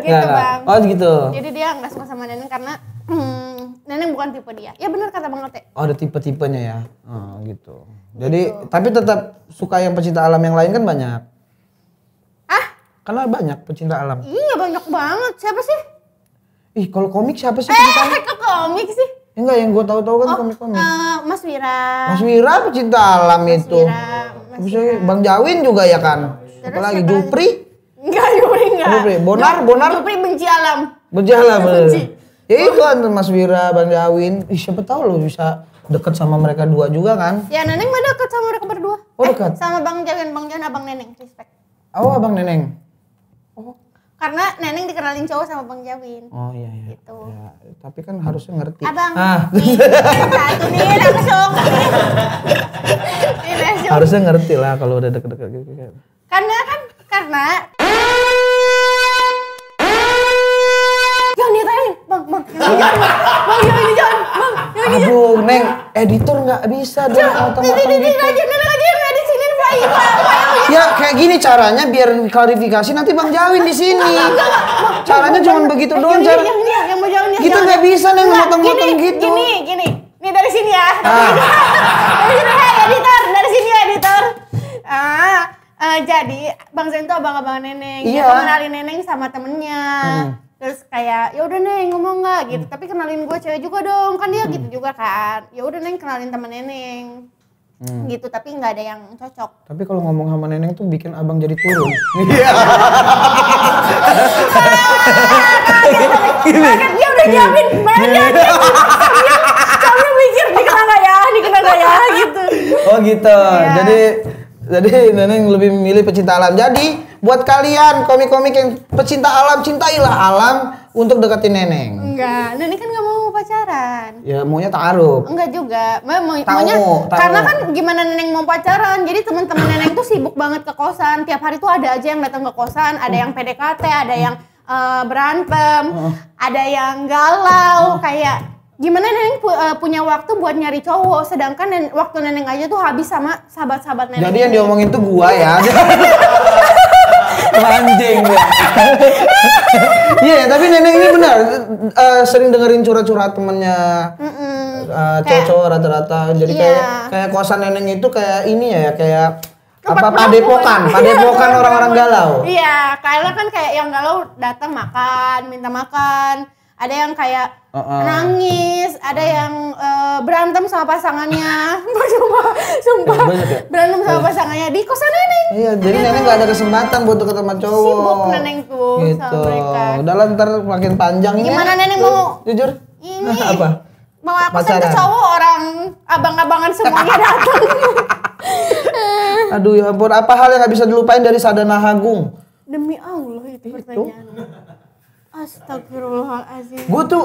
gitu nah, bang. Oh gitu. Jadi dia gak suka sama nenek karena Hmm, Neneng bukan tipe dia. Ya benar kata Bang Ote. Oh, ada tipe-tipenya ya. Oh, gitu. Jadi, gitu. tapi tetap suka yang pecinta alam yang lain kan banyak. Ah? Karena banyak pecinta alam. Iya, banyak banget. Siapa sih? Ih, kalau komik siapa sih? Eh, kok komik sih? Enggak, ya yang gue tahu-tahu kan komik oh, komik-komik. Uh, Mas Wira. Mas Wira pecinta alam Mas itu. Wira, Mas Bang Jawin juga ya kan? Terus Apalagi Jupri? Enggak, Jupri enggak. Jupri. Bonar, Bonar. Jupri benci alam. Benci alam. Benci. Eh. Ya itu kan Mas Wira, Bang Gawin. Ih, siapa tahu lo bisa deket sama mereka dua juga kan? Ya Neneng mah deket sama mereka berdua. Oh eh, deket? Sama Bang Gawin, Bang Gawin, Abang Neneng, respect. Oh Abang Neneng? Oh. Karena Neneng dikenalin cowok sama Bang Jawin. Oh iya iya. Gitu. Ya, tapi kan harusnya ngerti. Abang, ah. nih, satu nih langsung. nih, langsung. Harusnya ngerti lah kalau udah deket-deket gitu. Karena kan, karena editor nggak bisa dong otomatis Ya kayak gini caranya biar klarifikasi nanti Bang Jawin di sini. Caranya cuma begitu doang cara. Kita nggak bisa nih motong-motong gitu. Gini, gini. ini dari sini ya. Dari sini editor, dari sini ya editor. Ah, jadi Bang Zen tuh abang-abang Neneng. Dia kenalin Neneng sama temennya terus kayak ya udah neng ngomong nggak gitu hmm. tapi kenalin gue cewek juga dong kan dia hmm. gitu juga kan ya udah neng kenalin temen neneng hmm. gitu tapi nggak ada yang cocok tapi kalau ngomong sama neneng tuh bikin abang jadi turun iya kan dia udah nyiapin banyak kamu iya. mikir dikenal nggak ya dikenal nggak ya gitu oh gitu iya. jadi jadi neneng lebih milih pecinta alam jadi buat kalian komik-komik yang pecinta alam cintailah alam untuk deketin neneng enggak neneng kan nggak mau pacaran ya maunya taruh enggak juga mau maunya tau. karena kan gimana neneng mau pacaran jadi teman-teman neneng tuh sibuk banget ke kosan tiap hari tuh ada aja yang datang ke kosan ada yang PDKT ada yang uh, berantem uh. ada yang galau kayak gimana neneng pu uh, punya waktu buat nyari cowok sedangkan nen waktu neneng aja tuh habis sama sahabat-sahabat neneng jadi yang diomongin tuh gua ya [LAUGHS] anjing iya yeah, tapi nenek ini benar uh, sering dengerin curhat-curhat temennya mm -mm. uh, cowok rata-rata jadi yeah. kayak kayak kosan nenek itu kayak ini ya kayak apa padepokan padepokan iya, orang-orang galau iya kalian kan kayak yang galau datang makan minta makan ada yang kayak uh -uh. nangis, ada uh. yang uh, berantem sama pasangannya. [LAUGHS] sumpah, sumpah. Ya, Berantem sama iya. pasangannya di kosan Neneng. Iya, jadi Neneng nggak ada kesempatan buat ketemu sama cowok. Sibuk Neneng tuh gitu. sama mereka. Udah ntar makin panjang ya. Gimana Neneng mau? Jujur? Ini. [LAUGHS] Apa? Mau aku ke cowok orang abang-abangan semuanya [LAUGHS] datang. Aduh ya ampun, apa hal yang gak bisa dilupain dari Sadana Hagung? Demi Allah itu, itu. pertanyaan. Astagfirullahaladzim. Gue tuh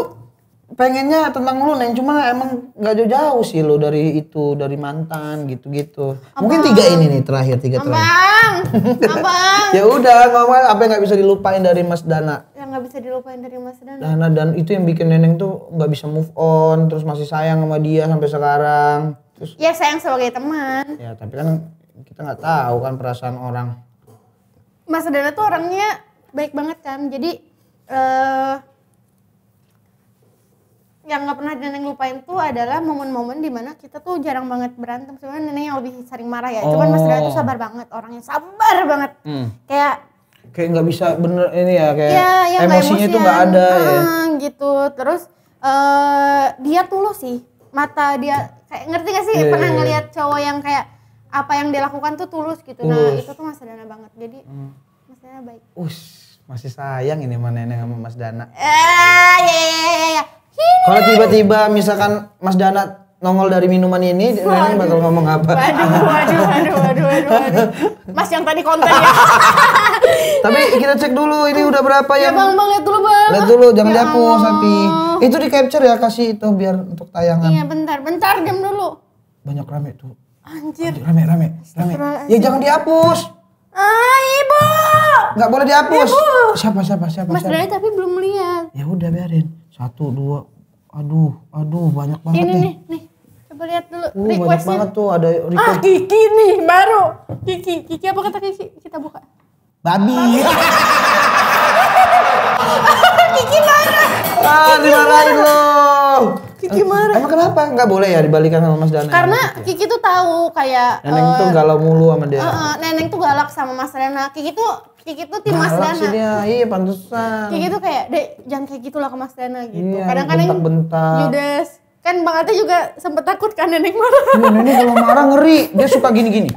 pengennya tentang lu neng cuma emang gak jauh-jauh sih lo dari itu dari mantan gitu-gitu mungkin tiga ini nih terakhir tiga abang. terakhir [LAUGHS] abang ya udah ngomong apa yang gak bisa dilupain dari Mas Dana yang gak bisa dilupain dari Mas Dana Dana dan itu yang bikin neneng tuh gak bisa move on terus masih sayang sama dia sampai sekarang terus ya sayang sebagai teman ya tapi kan kita nggak tahu kan perasaan orang Mas Dana tuh orangnya baik banget kan jadi uh, yang nggak pernah neneng lupain tuh adalah momen-momen dimana kita tuh jarang banget berantem sebenarnya neneng yang lebih sering marah ya oh. cuman mas Dara tuh oh. sabar banget orangnya sabar banget hmm. kayak kayak nggak bisa bener ini ya kayak ya, ya, emosinya tuh nggak ada ya gitu terus uh, dia tulus sih mata dia kayak ngerti gak sih yeah, pernah iya, iya. ngelihat cowok yang kayak apa yang dia lakukan tuh tulus gitu nah, tulus. nah itu tuh mas Dara banget jadi hmm. mas Dara baik Ush masih sayang ini mana nenek sama Mas Dana. Eh, ya, ya, ya, ya. ya. Kalau tiba-tiba misalkan Mas Dana nongol dari minuman ini, nenek bakal ngomong apa? Waduh, waduh, waduh, waduh, waduh, Mas yang tadi konten ya. [LAUGHS] Tapi kita cek dulu ini udah berapa ya? Yang... Bang, bang lihat dulu bang. Lihat dulu, jangan ya dihapus tapi itu di capture ya kasih itu biar untuk tayangan. Iya bentar, bentar jam dulu. Banyak rame tuh. Anjir. Anjir rame, rame, rame. Ya jangan dihapus. Ah, ibu. Gak boleh dihapus. Ibu. Siapa siapa siapa? Mas Dray tapi belum lihat. Ya udah biarin. Satu dua. Aduh, aduh banyak banget Ini nih. nih. nih. Coba lihat dulu. Uh, banyak banget tuh ada request. Ah, Kiki nih baru. Kiki, Kiki apa kata Kiki? Kita buka. Babi. [LAUGHS] Kiki marah. Ah, dimarahin loh. Kiki marah. Emang kenapa? Enggak boleh ya dibalikan sama Mas Danang? Karena Kiki tuh tahu kayak Neneng uh, tuh eh, galau mulu sama dia. Uh, uh, Neneng tuh galak sama Mas Dana. Kiki tuh Kiki tuh tim Mas Dana. Sih dia. Iya, pantesan. Kiki tuh kayak, "Dek, jangan kayak gitulah ke Mas Dana." gitu. Iya, Kadang-kadang bentak-bentak. Judes. Kan Bang Ate juga sempet takut kan Neneng marah. Ya, neneng kalau marah ngeri. Dia suka gini-gini.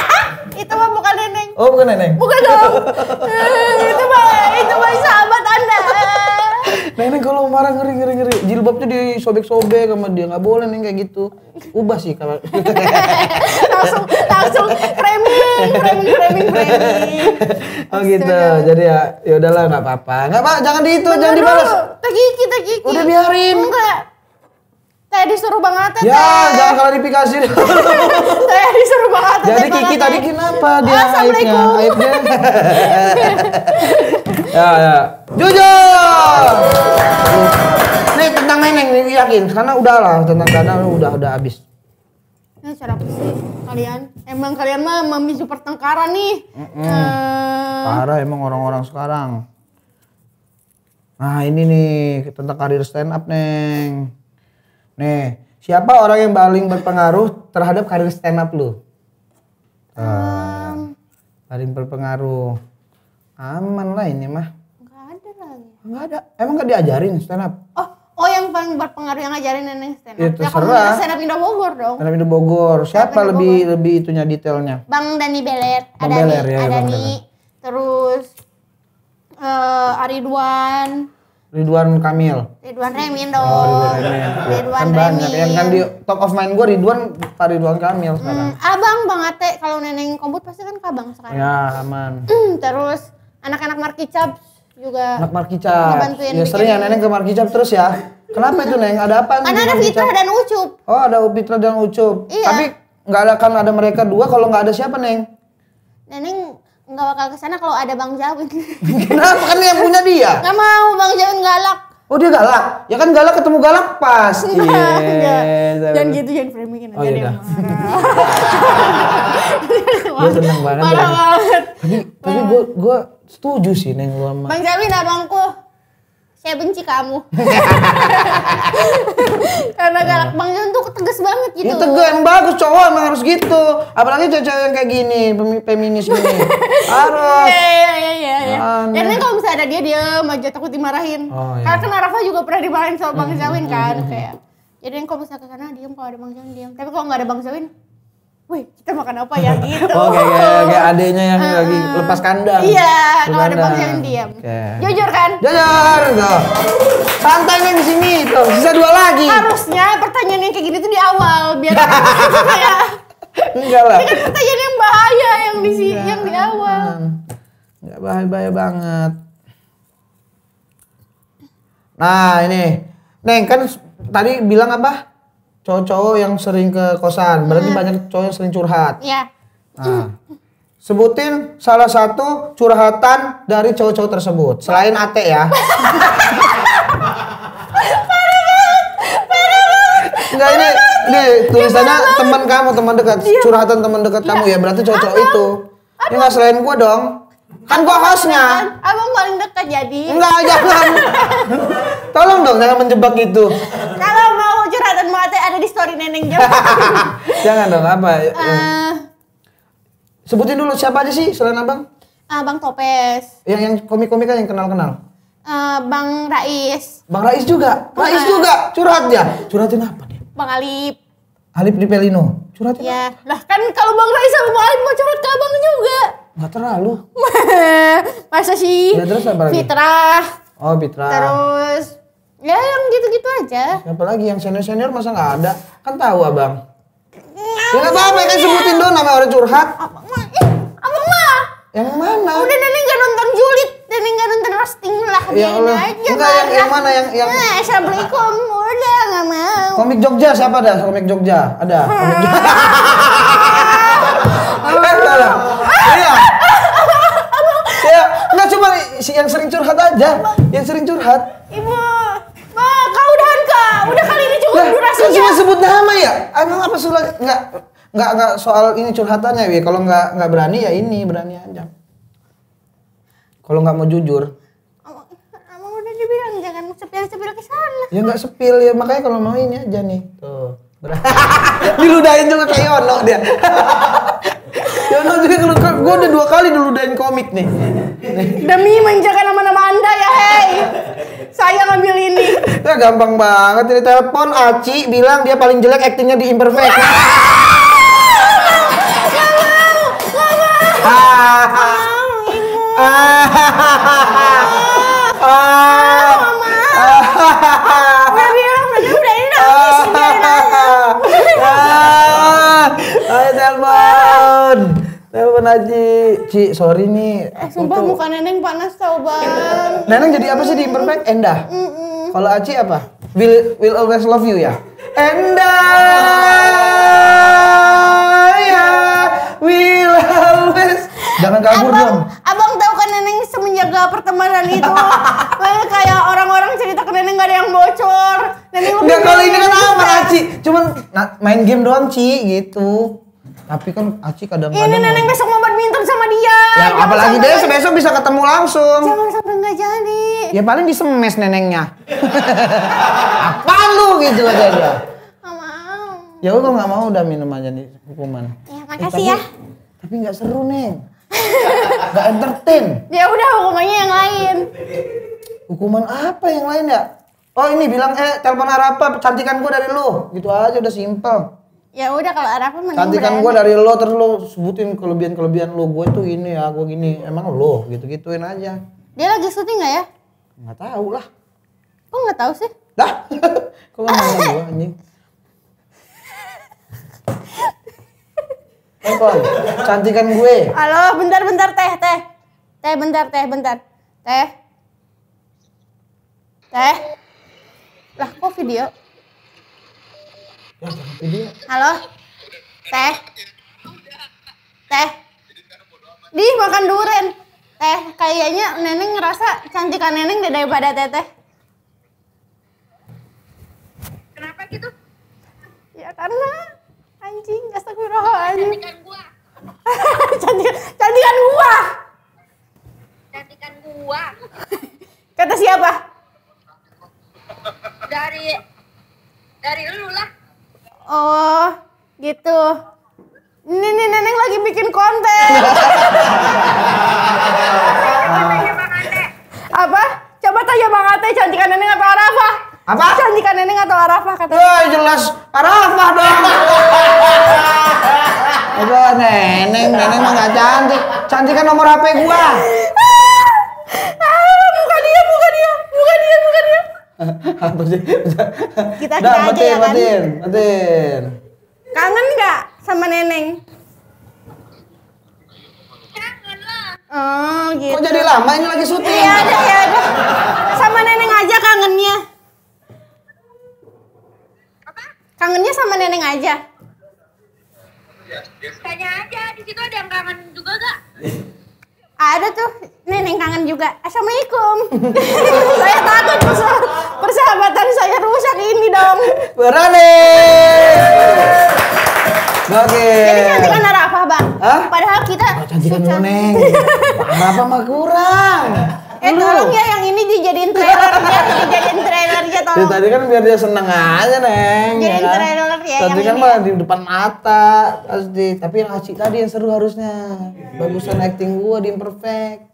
[LAUGHS] itu mah bukan Neneng. Oh, bukan Neneng. Bukan dong. [LAUGHS] Eh, itu mah itu mah sahabat Anda. Nenek nah, kalau marah ngeri ngeri ngeri. Jilbabnya disobek-sobek sama dia nggak boleh nih kayak gitu. Ubah sih kalau [LAUGHS] langsung langsung framing framing framing framing. Oh gitu. Jadi ya ya udahlah nggak apa-apa. Nggak apa, jangan di itu, jangan dibalas. Tegiki, tegiki. Udah biarin. Enggak. Saya disuruh Bang Ate. Ya, teh. jangan klarifikasi dulu. saya [LAUGHS] disuruh Bang Ate. Jadi Kiki tadi kenapa dia aibnya? Aibnya. [LAUGHS] Ya, ya. Jujur. Nih tentang Neneng nih yakin karena udahlah tentang Dana udah udah habis. Ini ya, cara apa sih kalian? Emang kalian mah memicu pertengkaran nih. Mm -mm. Uh... Parah emang orang-orang sekarang. Nah ini nih tentang karir stand up Neng. Nih siapa orang yang paling berpengaruh terhadap karir stand up lu? Um... Paling berpengaruh Aman lah ini mah. Enggak ada lagi. Enggak ada. Emang enggak diajarin stand up? Oh, oh yang paling berpengaruh yang ngajarin Neneng stand up. Iya, ya, terserah. stand up Indo Bogor dong. Stand up Indo Bogor. Siapa Indo lebih Bogor. lebih itunya detailnya? Bang Dani Beler. Bang ada Beler, nih, ya, ada nih. Terus uh, eh, Ariduan Ridwan Kamil. Ridwan Remin dong. Oh, Ridwan Remin. Iya. Ridwan kan banyak Remin. yang kan di top of mind gue Ridwan Pak Ridwan Kamil sekarang. Hmm, abang Bang Ate kalau neneng kombut pasti kan ke abang sekarang. Ya aman. Hmm, terus anak-anak markicap juga anak markicap ya sering ya neneng ke markicap terus ya kenapa itu neng ada apa karena ada Fitra dan Ucup oh ada Fitra dan Ucup iya. tapi nggak ada kan ada mereka dua kalau nggak ada siapa neng neneng nggak bakal sana kalau ada Bang Jawin [LAUGHS] kenapa kan yang punya dia nggak mau Bang Jawin galak Oh dia galak? Ya kan galak ketemu galak pas. Iya. Jangan gitu jangan framing oh, iya gue [LAUGHS] seneng banget. Parah banget. Tapi, tapi gue gue setuju sih neng lu Bang Jamin abangku saya benci kamu [LAUGHS] karena galak bang John tuh tegas banget gitu ya, tegas bagus cowok emang harus gitu apalagi cowok yang kayak gini feminis gini [LAUGHS] harus iya iya iya iya Ya, ini kalau misalnya ada dia dia aja takut dimarahin oh, iya. karena kan Rafa juga pernah dimarahin sama bang hmm, Zawin hmm, kan hmm, kayak jadi kalau misalnya ke sana diem kalau ada bang Zawin diem tapi kalau nggak ada bang Zawin Wih, kita makan apa ya [LAUGHS] oh, gitu. oh, kayak, kayak, [LAUGHS] ah. adenya yang uh, lagi lepas kandang. Iya, kalau ada bangsa yang diam. Okay. Jujur kan? Jujur, tuh. Gitu. Santai di sini, tuh. Gitu. Sisa dua lagi. Harusnya pertanyaan yang kayak gini tuh di awal, biar [LAUGHS] kayak Enggak lah. Ini kan pertanyaan yang bahaya yang di sini, yang di awal. Enggak bahaya-bahaya banget. Nah, ini. Neng kan tadi bilang apa? cowok-cowok yang sering ke kosan berarti hmm. banyak cowok yang sering curhat Iya. nah, sebutin salah satu curhatan dari cowok-cowok tersebut selain ate ya [LAUGHS] Enggak ini ini tulisannya iya, teman kamu teman dekat iya. curhatan teman dekat iya. kamu ya berarti cowok-cowok itu ini ya nggak selain gua dong kan gua hostnya abang paling dekat jadi enggak jangan [LAUGHS] tolong dong jangan menjebak gitu kalau ada di story neneng juga. [LAUGHS] Jangan dong apa? Uh, Sebutin dulu siapa aja sih selain abang? Uh, bang Topes. Yang yang komik-komik kan yang kenal-kenal. Uh, bang Rais. Bang Rais juga. Bang Rais juga curhat ya. Curhatin apa dia? Bang Alip. Alip di Pelino. Curhatin. Ya. Apa? Lah kan kalau Bang Rais sama Bang Alip mau curhat ke Abang juga. Gak terlalu. [LAUGHS] Masa sih? Ya, terus apa lagi? Fitrah. Oh, Fitrah. Terus Ya yang gitu-gitu aja. Apalagi lagi yang senior-senior masa nggak ada? Kan tahu abang. Ya nggak apa-apa kan sebutin dong nama orang curhat. Abang mah, abang mah. Yang mana? Udah nanti nggak nonton Julid, Nanti nggak nonton Roasting lah, ya, biarin Allah. aja. Enggak, yang, yang mana yang yang? Nah, Assalamualaikum, udah nggak mau. Komik Jogja siapa dah? Komik Jogja ada. Ah. Komik Jogja. Ah. Eh, iya. Ah. Iya, nggak cuma yang sering curhat aja, yang sering curhat. Ibu udah kali ini cukup nah, durasinya. Kan cuma sebut nama ya. Emang apa sulah nggak nggak nggak soal ini curhatannya ya. Kalau nggak nggak berani ya ini berani aja. Kalau nggak mau jujur. Emang udah dibilang jangan sepil-sepil ke sana. Ya nggak sepil ya makanya kalau mau ini aja nih. Tuh. [LAUGHS] Diludahin juga kayak Yono dia. [LAUGHS] Yono juga kalau gue udah dua kali diludahin komik nih. Demi menjaga nama-nama anda ya hei. Saya ngambil ini. [LAUGHS] Ya gampang banget ini telepon Aci bilang dia paling jelek aktingnya di Imperfect. Ayo [LAUGHS] telepon. Telepon Aji. Ci, sorry nih. Eh, sumpah tuh... muka Neneng panas tau, Bang. Neneng jadi apa sih di Imperfect? Endah. Mm -mm. Kalau Aci apa? Will Will always love you ya. Endah. Ya. Will always. Jangan kabur abang, dong. Abang tahu kan Neneng semenjaga pertemanan itu. Makanya kayak orang-orang cerita ke Neneng gak ada yang bocor. Neneng udah kalau ini kan apa, Aci? Cuman main game doang, Ci, gitu. Tapi kan Aci kadang-kadang Ini neneng besok mau badminton sama dia. Ya Jangan apalagi dia besok bisa ketemu langsung. Jangan sampai nggak jadi. Ya paling disemes nenengnya. [LAUGHS] Apa lu gitu aja dia. Ya udah nggak mau udah minum aja nih hukuman. Ya eh, makasih eh, tapi, ya. Tapi nggak seru neng. Nggak entertain. [LAUGHS] Ya udah hukumannya yang lain. Hukuman apa yang lain ya? Oh ini bilang eh telepon harapan cantikan gue dari lu gitu aja udah simpel ya udah kalau apa mending Nanti kan gue dari lo terus lo sebutin kelebihan kelebihan lo gue tuh ini ya ah, gue gini emang lo gitu gituin aja. Dia lagi syuting nggak ya? Nggak tahu lah. Kok nggak tahu sih? lah [LAUGHS] kok nggak tahu gue anjing? [LAUGHS] Empon, cantikan gue. Halo, bentar-bentar teh, teh. Teh, bentar, teh, bentar. Teh. Teh. Lah, kok video? Halo? Teh? Teh? Di makan duren. Teh, kayaknya Neneng ngerasa cantikan Neneng daripada Teteh. Kenapa gitu? Ya karena anjing astagfirullahaladzim. Cantikan gua. [LAUGHS] cantikan, cantikan gua. Cantikan gua. Kata siapa? Dari dari lu lah oh gitu ini nih neneng lagi bikin konten apa coba tanya bang Ate cantikan neneng atau Arafah apa cantikan neneng atau Arafah kata oh, jelas Arafah dong Aduh, neneng, neneng mah gak cantik. Cantikan nomor HP gua. ah, bukan ah, dia, bukan dia, bukan dia, bukan dia kita kita nah, aja ya kan matin, kangen nggak sama neneng kangen oh gitu kok jadi lama ini lagi syuting iya ada ya iya. sama neneng aja kangennya apa kangennya sama neneng aja tanya aja di situ ada yang kangen juga gak ada tuh nenek kangen juga assalamualaikum [LAUGHS] saya takut persahabatan saya rusak ini dong berani Oke. Okay. Jadi cantikan arafah bang. Hah? Padahal kita. Oh, cantikan neng. [LAUGHS] Arafah mah kurang. Eh tolong ya yang ini dijadiin trailernya, [LAUGHS] dijadiin trailernya ya, tolong. Ya, tadi kan biar dia seneng aja neng. Jadi ya kan? trailer ya. Tadi kan malah ya. di depan mata, harus di. Tapi yang Aci tadi yang seru harusnya. Bagusan acting gua di imperfect.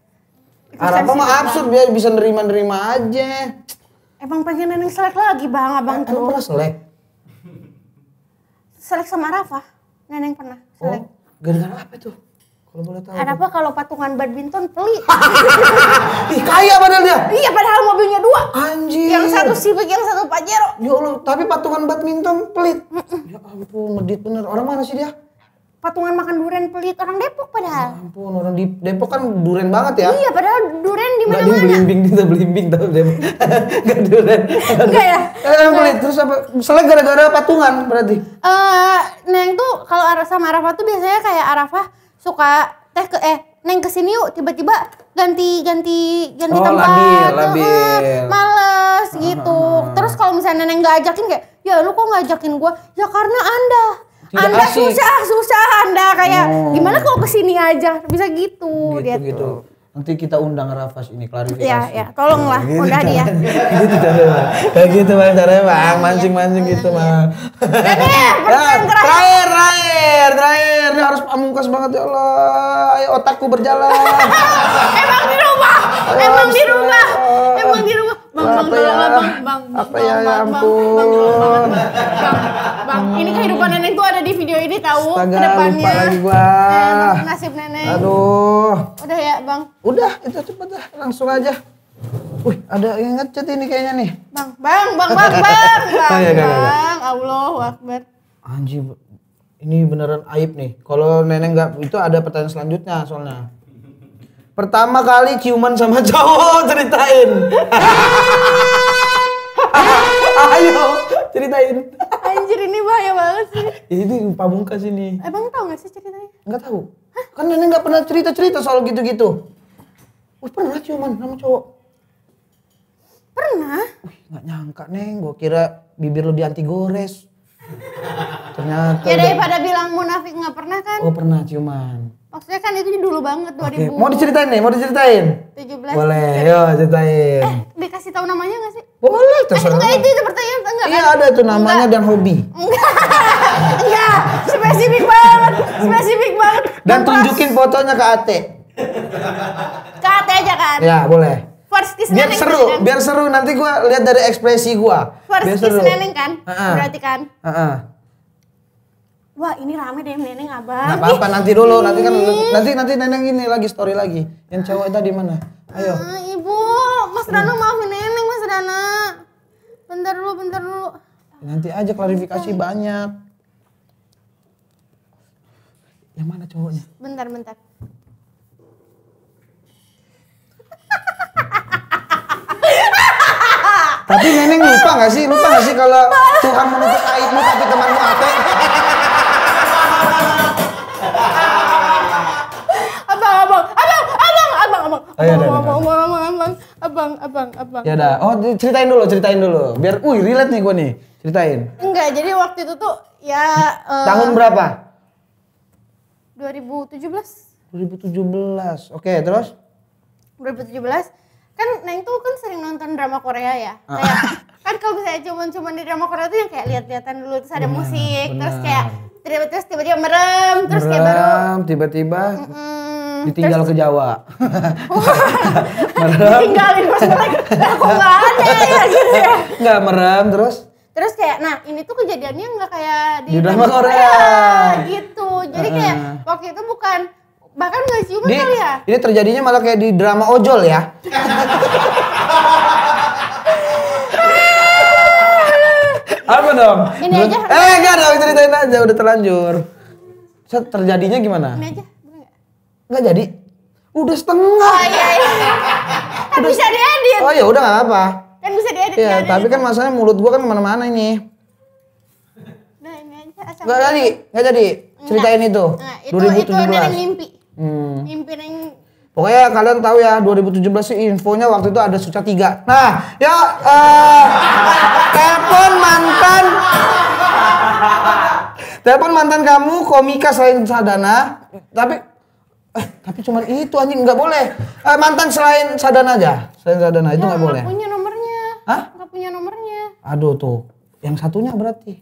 Harapan mah absurd biar bisa nerima-nerima aja. Emang pengen neneng selek lagi bang abang eh, tuh. Emang pernah selek? Selek sama Rafa, neneng pernah selek. Oh, gara-gara apa tuh? Kalau boleh tahu. Apa kalau patungan badminton pelit? [LAUGHS] kaya padahal dia. Iya padahal mobilnya dua. Anjir. Yang satu Civic, yang satu Pajero. Ya Allah, tapi patungan badminton pelit. ya ampun, medit bener. Orang mana sih dia? Patungan makan durian pelit orang Depok padahal. Ya ampun, orang di Depok kan durian banget ya. Iya, padahal durian di mana-mana. Enggak belimbing kita belimbing tahu Depok. Enggak [LAUGHS] duren. Enggak ya? Eh, pelit terus apa? Misalnya gara-gara patungan berarti. Eh, uh, Neng tuh kalau sama Arafah tuh biasanya kayak Arafah suka teh ke eh neng kesini yuk tiba-tiba ganti ganti ganti oh, tempat labil, labil. Uh, males gitu terus kalau misalnya neng nggak ajakin kayak ya lu kok ajakin gue? ya karena anda tidak anda asik. susah susah anda kayak oh. gimana kalau kesini aja bisa gitu gitu, dia gitu. gitu. Nanti kita undang Rafas ini klarifikasi. Iya, ya. tolong lah, gitu udah dia. gitu [LAUGHS] caranya, kayak gitu bang caranya bang, iya, iya. mancing-mancing gitu iya. bang. [LAUGHS] Nah, terakhir, terakhir, terakhir, ini harus pamungkas banget ya Allah. Ayo otakku berjalan. [LAUGHS] emang di rumah, emang di rumah, emang di rumah bang ya apa ya ampun bang ini kehidupan nenek tuh ada di video ini tahu kedepannya lupa lagi gua nasib nenek aduh udah ya bang udah itu cepet dah langsung aja Wih, ada yang ngecat ini kayaknya nih. Bang, bang, bang, bang, bang, bang, bang, bang, bang, bang, bang, Allah, bang, bang, ini beneran aib nih. Kalau nenek nggak, itu ada pertanyaan selanjutnya soalnya. Pertama kali ciuman sama [LAUGHS] cowok ceritain. [LAUGHS] Ayo ceritain. Anjir ini bahaya banget sih. ini pamungkas ini. Emang tau gak sih ceritanya? Enggak tahu. Kan nenek nggak pernah cerita-cerita soal gitu-gitu. Wih pernah ciuman sama cowok? Pernah. Wih nggak nyangka neng, gue kira bibir lo dianti gores. Ternyata. Ya daripada udah... bilang munafik nggak pernah kan? Oh pernah cuman. Maksudnya kan itu dulu banget dua Okay. Mau diceritain nih, mau diceritain. 17. Boleh, yo ceritain. Eh, dikasih tahu namanya nggak sih? Boleh, terus. Eh, enggak itu itu pertanyaan enggak kan? Iya, kan? ada tuh namanya enggak. dan hobi. Enggak. [LAUGHS] enggak, spesifik banget. Spesifik banget. Dan tunjukin fotonya ke Ate. Ke Ate aja kan? Ya, boleh first is biar seru kan? biar seru nanti gue lihat dari ekspresi gue first biar is seru. neneng kan uh -uh. berarti kan uh -uh. Wah ini rame deh neneng abang. apa-apa nanti dulu, nanti kan nanti nanti neneng ini lagi story lagi. Yang cowok itu di mana? Ayo. Uh, ibu, Mas Rana maafin neneng Mas Rana. Bentar dulu, bentar dulu. Nanti aja klarifikasi bentar. banyak. Yang mana cowoknya? Bentar, bentar. Tapi Neneng lupa gak sih? Lupa gak sih kalau Tuhan menutup aibmu tapi temanmu ate? abang, abang, abang, abang, abang, abang. Oh, iya, abang, iya, abang, abang, iya. abang, abang, abang, abang, abang, abang. Ya abang, Oh, ceritain dulu, ceritain dulu. Biar, wih, relate nih gue nih. Ceritain. Enggak, jadi waktu itu tuh ya. Uh, Tahun berapa? 2017. 2017. Oke, okay, terus? 2017 kan Neng tuh kan sering nonton drama Korea ya ah. kayak kan kalau misalnya cuman-cuman di drama Korea tuh yang kayak lihat-lihatan dulu terus ada bener, musik bener. terus kayak tiba-tiba terus tiba-tiba merem terus merem, kayak baru tiba-tiba mm -mm, ditinggal terus, ke Jawa [LAUGHS] [LAUGHS] merem ditinggalin terus mulai aku nggak ada ya [LAUGHS] gitu ya nggak merem terus terus kayak nah ini tuh kejadiannya nggak kayak di, di drama Korea, Korea gitu jadi kayak uh -uh. waktu itu bukan Bahkan gak ciuman di, kali ya? Ini terjadinya malah kayak di drama ojol ya. [LAUGHS] Apa dong? Ini aja. Eh enggak dong ceritain aja udah terlanjur. terjadinya gimana? Ini aja. Enggak jadi. Udah setengah. Oh iya iya. Kan udah, bisa diedit. Oh ya udah enggak apa-apa. Kan bisa diedit. Iya, tapi kan masalahnya mulut gua kan kemana-mana ini. Nah ini aja. Enggak jadi, enggak jadi. Ceritain itu. Nah, itu, 2017. itu dari mimpi hmm. Pokoknya kalian tahu ya 2017 sih infonya waktu itu ada Suca tiga. Nah, ya eh telepon mantan Telepon mantan kamu komika selain Sadana, tapi eh, tapi cuma itu anjing nggak boleh. Eh, mantan selain Sadana aja. Selain Sadana itu ya, nggak boleh. punya nomornya. Hah? Gak punya nomornya. Aduh tuh. Yang satunya berarti.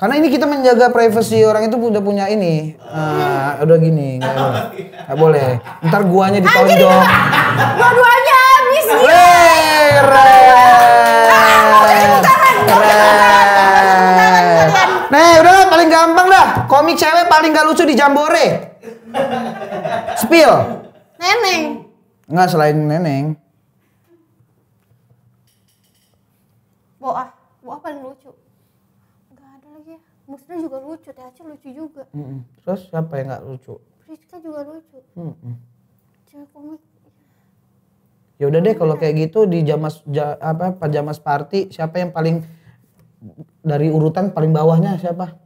Karena ini kita menjaga privasi orang itu udah punya ini. Uh, udah gini, nggak oh, boleh. Iya. Gak boleh. Ntar guanya ditonjok. Gua duanya habis nih. Nah, eh, udah paling gampang dah. Komik cewek paling gak lucu di Jambore. Spill. Neneng. Enggak selain Neneng. Boah, Boah paling lucu. Musda juga lucu, Teh THC lucu juga. Mm -mm. Terus siapa yang gak lucu? Priska juga lucu. Mm -mm. Cewek Ya udah deh kalau iya. kayak gitu di jamas ja, apa jamas party siapa yang paling dari urutan paling bawahnya siapa?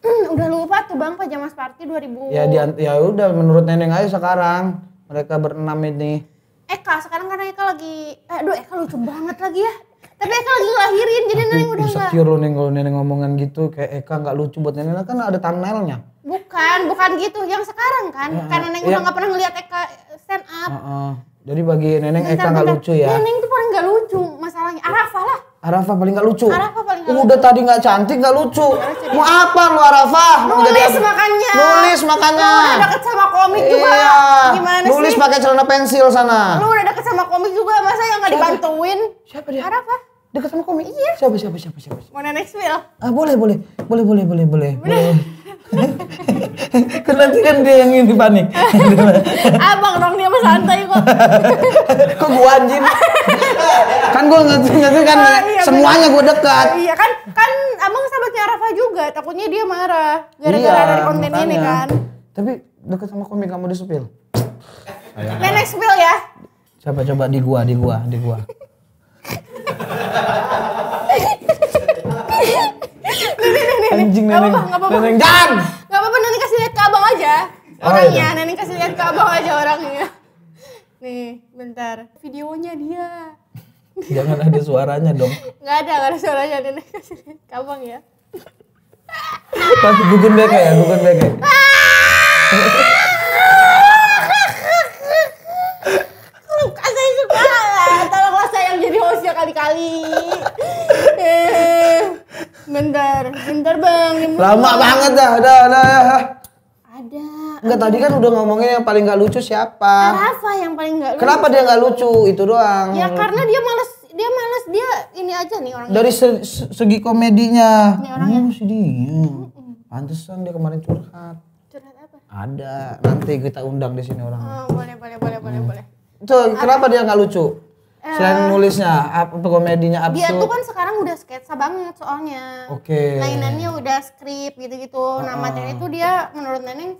[CLEARS THROAT] udah lupa tuh Bang pajamas party 2000. Ya di, ya udah menurut Neneng aja sekarang mereka berenam ini. Eka sekarang karena Eka lagi eh aduh Eka lucu banget lagi ya tapi Eka lagi ngelahirin jadi Tapi Neneng udah nggak insecure lu Neng kalau Neneng ngomongan gitu kayak Eka nggak lucu buat Neneng kan ada thumbnailnya bukan bukan gitu yang sekarang kan Ya, karena Neneng ya. udah nggak pernah ngelihat Eka stand up Heeh. jadi bagi Neneng Eka nggak lucu ya Neneng tuh paling nggak lucu masalahnya Arafa lah Arafah paling nggak lucu Arafah paling lucu. udah tadi nggak cantik nggak lucu mau apa lu Arafah jadi nulis makanya nulis makanya lu udah deket sama komik juga iya gimana nulis sih pakai celana pensil sana lu udah deket sama komik juga masa yang nggak dibantuin siapa dia Arafah Dekat sama komik? Iya. Siapa siapa siapa siapa? mau nenek spill? Ah boleh boleh boleh boleh boleh boleh. boleh. Kan nanti kan dia yang ini panik. [LAUGHS] Abang dong dia mah santai kok. [LAUGHS] kok gua anjing? kan gua ngerti ngerti kan ah, iya, semuanya gua dekat. Iya kan kan abang sahabatnya Rafa juga takutnya dia marah gara-gara iya, dari konten ini kan. Tapi dekat sama komik kamu di disepil. Nenek spill ya. Coba coba di gua di gua di gua. Anjing neneng. Gak apa-apa. Neneng jangan. Gak apa-apa neneng kasih lihat ke abang aja. Orangnya oh, neneng kasih lihat ke abang aja orangnya. Nih, bentar. Videonya dia. Jangan ada suaranya dong. Gak ada, gak ada suaranya. Neneng kasih lihat ke abang ya. Pas gugun beke ya, gugun beke. berkali-kali. Eh, bentar, bentar bang. Lama banget dah, dah, dah. Ada. Enggak tadi kan udah ngomongnya yang paling gak lucu siapa? Rafa yang paling gak lucu. Kenapa dia gak lucu? Itu doang. Ya karena dia males dia males dia ini aja nih orangnya. Dari se segi komedinya. Ini orangnya. Hmm, si dia. Pantesan dia kemarin curhat. Curhat apa? Ada. Nanti kita undang di sini orang Oh, boleh, boleh, boleh, hmm. boleh, boleh. Tuh, kenapa dia nggak lucu? Eh, Selain nulisnya, apa komedinya absurd. Dia tuh kan sekarang udah sketsa banget soalnya. Oke. Okay. Mainannya udah skrip gitu-gitu. Uh -uh. Nah materi itu dia menurut Neneng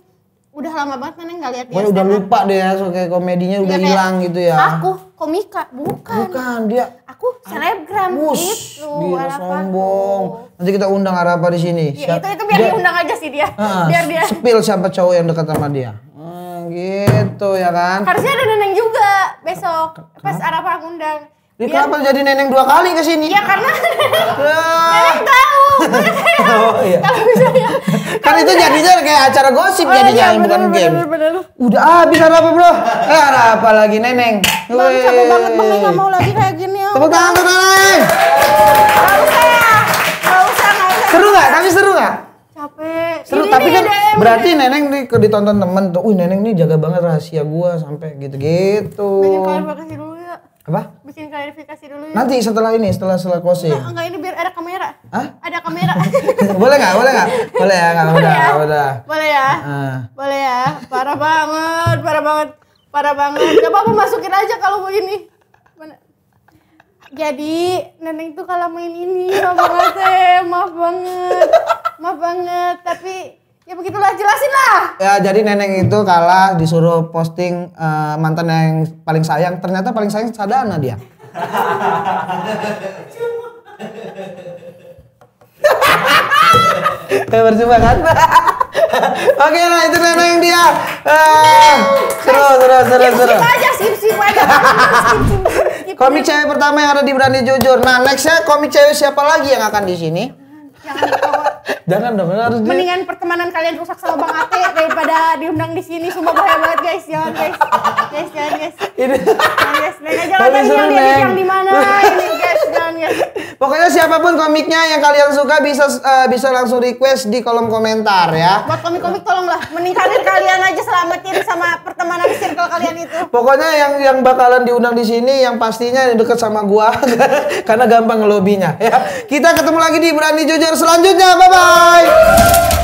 udah lama banget Neneng nggak lihat dia. Wah, udah lupa deh ya so kayak komedinya udah hilang gitu ya. Aku komika, bukan. Bukan, dia aku selebgram Bus, gitu. Dia sombong. Tuh. Nanti kita undang Arapa di sini. Ya, itu itu biar dia, diundang aja sih dia. Uh, biar dia. Spill siapa cowok yang dekat sama dia. Hmm, gitu ya kan. Harusnya ada Neneng juga besok kenapa? pas Arafah ngundang. Ya, biar... kenapa jadi neneng dua kali ke sini? Ya karena neneng tahu. oh, iya. Kan itu jadinya kayak acara gosip oh, jadinya iya, bukan bener, game. Bener, bener. Udah habis apa bro? Eh apa lagi neneng? Bang capek banget bang nggak mau lagi kayak gini. Ya tepuk tangan tuh neneng. Gak usah ya. Gak usah nggak usah. Seru nggak? Tapi seru nggak? Capek tapi kan DM berarti neneng di, ditonton temen tuh, "Wih, neneng nih jaga banget rahasia gua sampai gitu-gitu." Bikin klarifikasi dulu ya. Apa? Bikin klarifikasi dulu ya. Nanti setelah ini, setelah setelah closing. Enggak, enggak ini biar ada kamera. Hah? Ada kamera. [LAUGHS] boleh nggak? Boleh nggak? Boleh ya, nggak udah, ya? udah. Boleh ya? Uh. Boleh ya? Parah banget, parah banget. Parah banget. Gak apa-apa masukin aja kalau mau ini. Jadi Neneng tuh kalau main ini maaf banget, ya. maaf banget, maaf banget. Tapi Ya begitulah jelasin lah. Ya jadi neneng itu kalah disuruh posting uh, mantan yang paling sayang. Ternyata paling sayang sadana dia. Ya [LAUGHS] berjumpa kan? [LAUGHS] Oke lah itu neneng dia. Eh, seru seru seru ya, seru. Skip aja sip sip aja. Komik cewek pertama yang ada di Berani Jujur. Nah nextnya komik cewek siapa lagi yang akan di sini? jangan dong, harus Mendingan dia. pertemanan kalian rusak sama Bang Ate daripada diundang di sini. Semua bahaya banget guys, jangan guys. Guys, jangan guys. Ini. Jangan guys, Neng aja lah yang yang di mana. [LAUGHS] Ini guys, jangan guys. Pokoknya siapapun komiknya yang kalian suka bisa uh, bisa langsung request di kolom komentar ya. Buat komik-komik tolonglah meningkatin kalian aja selamatin sama pertemanan circle kalian itu. Pokoknya yang yang bakalan diundang di sini yang pastinya deket sama gua [LAUGHS] karena gampang ngelobinya ya. Kita ketemu lagi di Berani Jujur selanjutnya. Bye bye.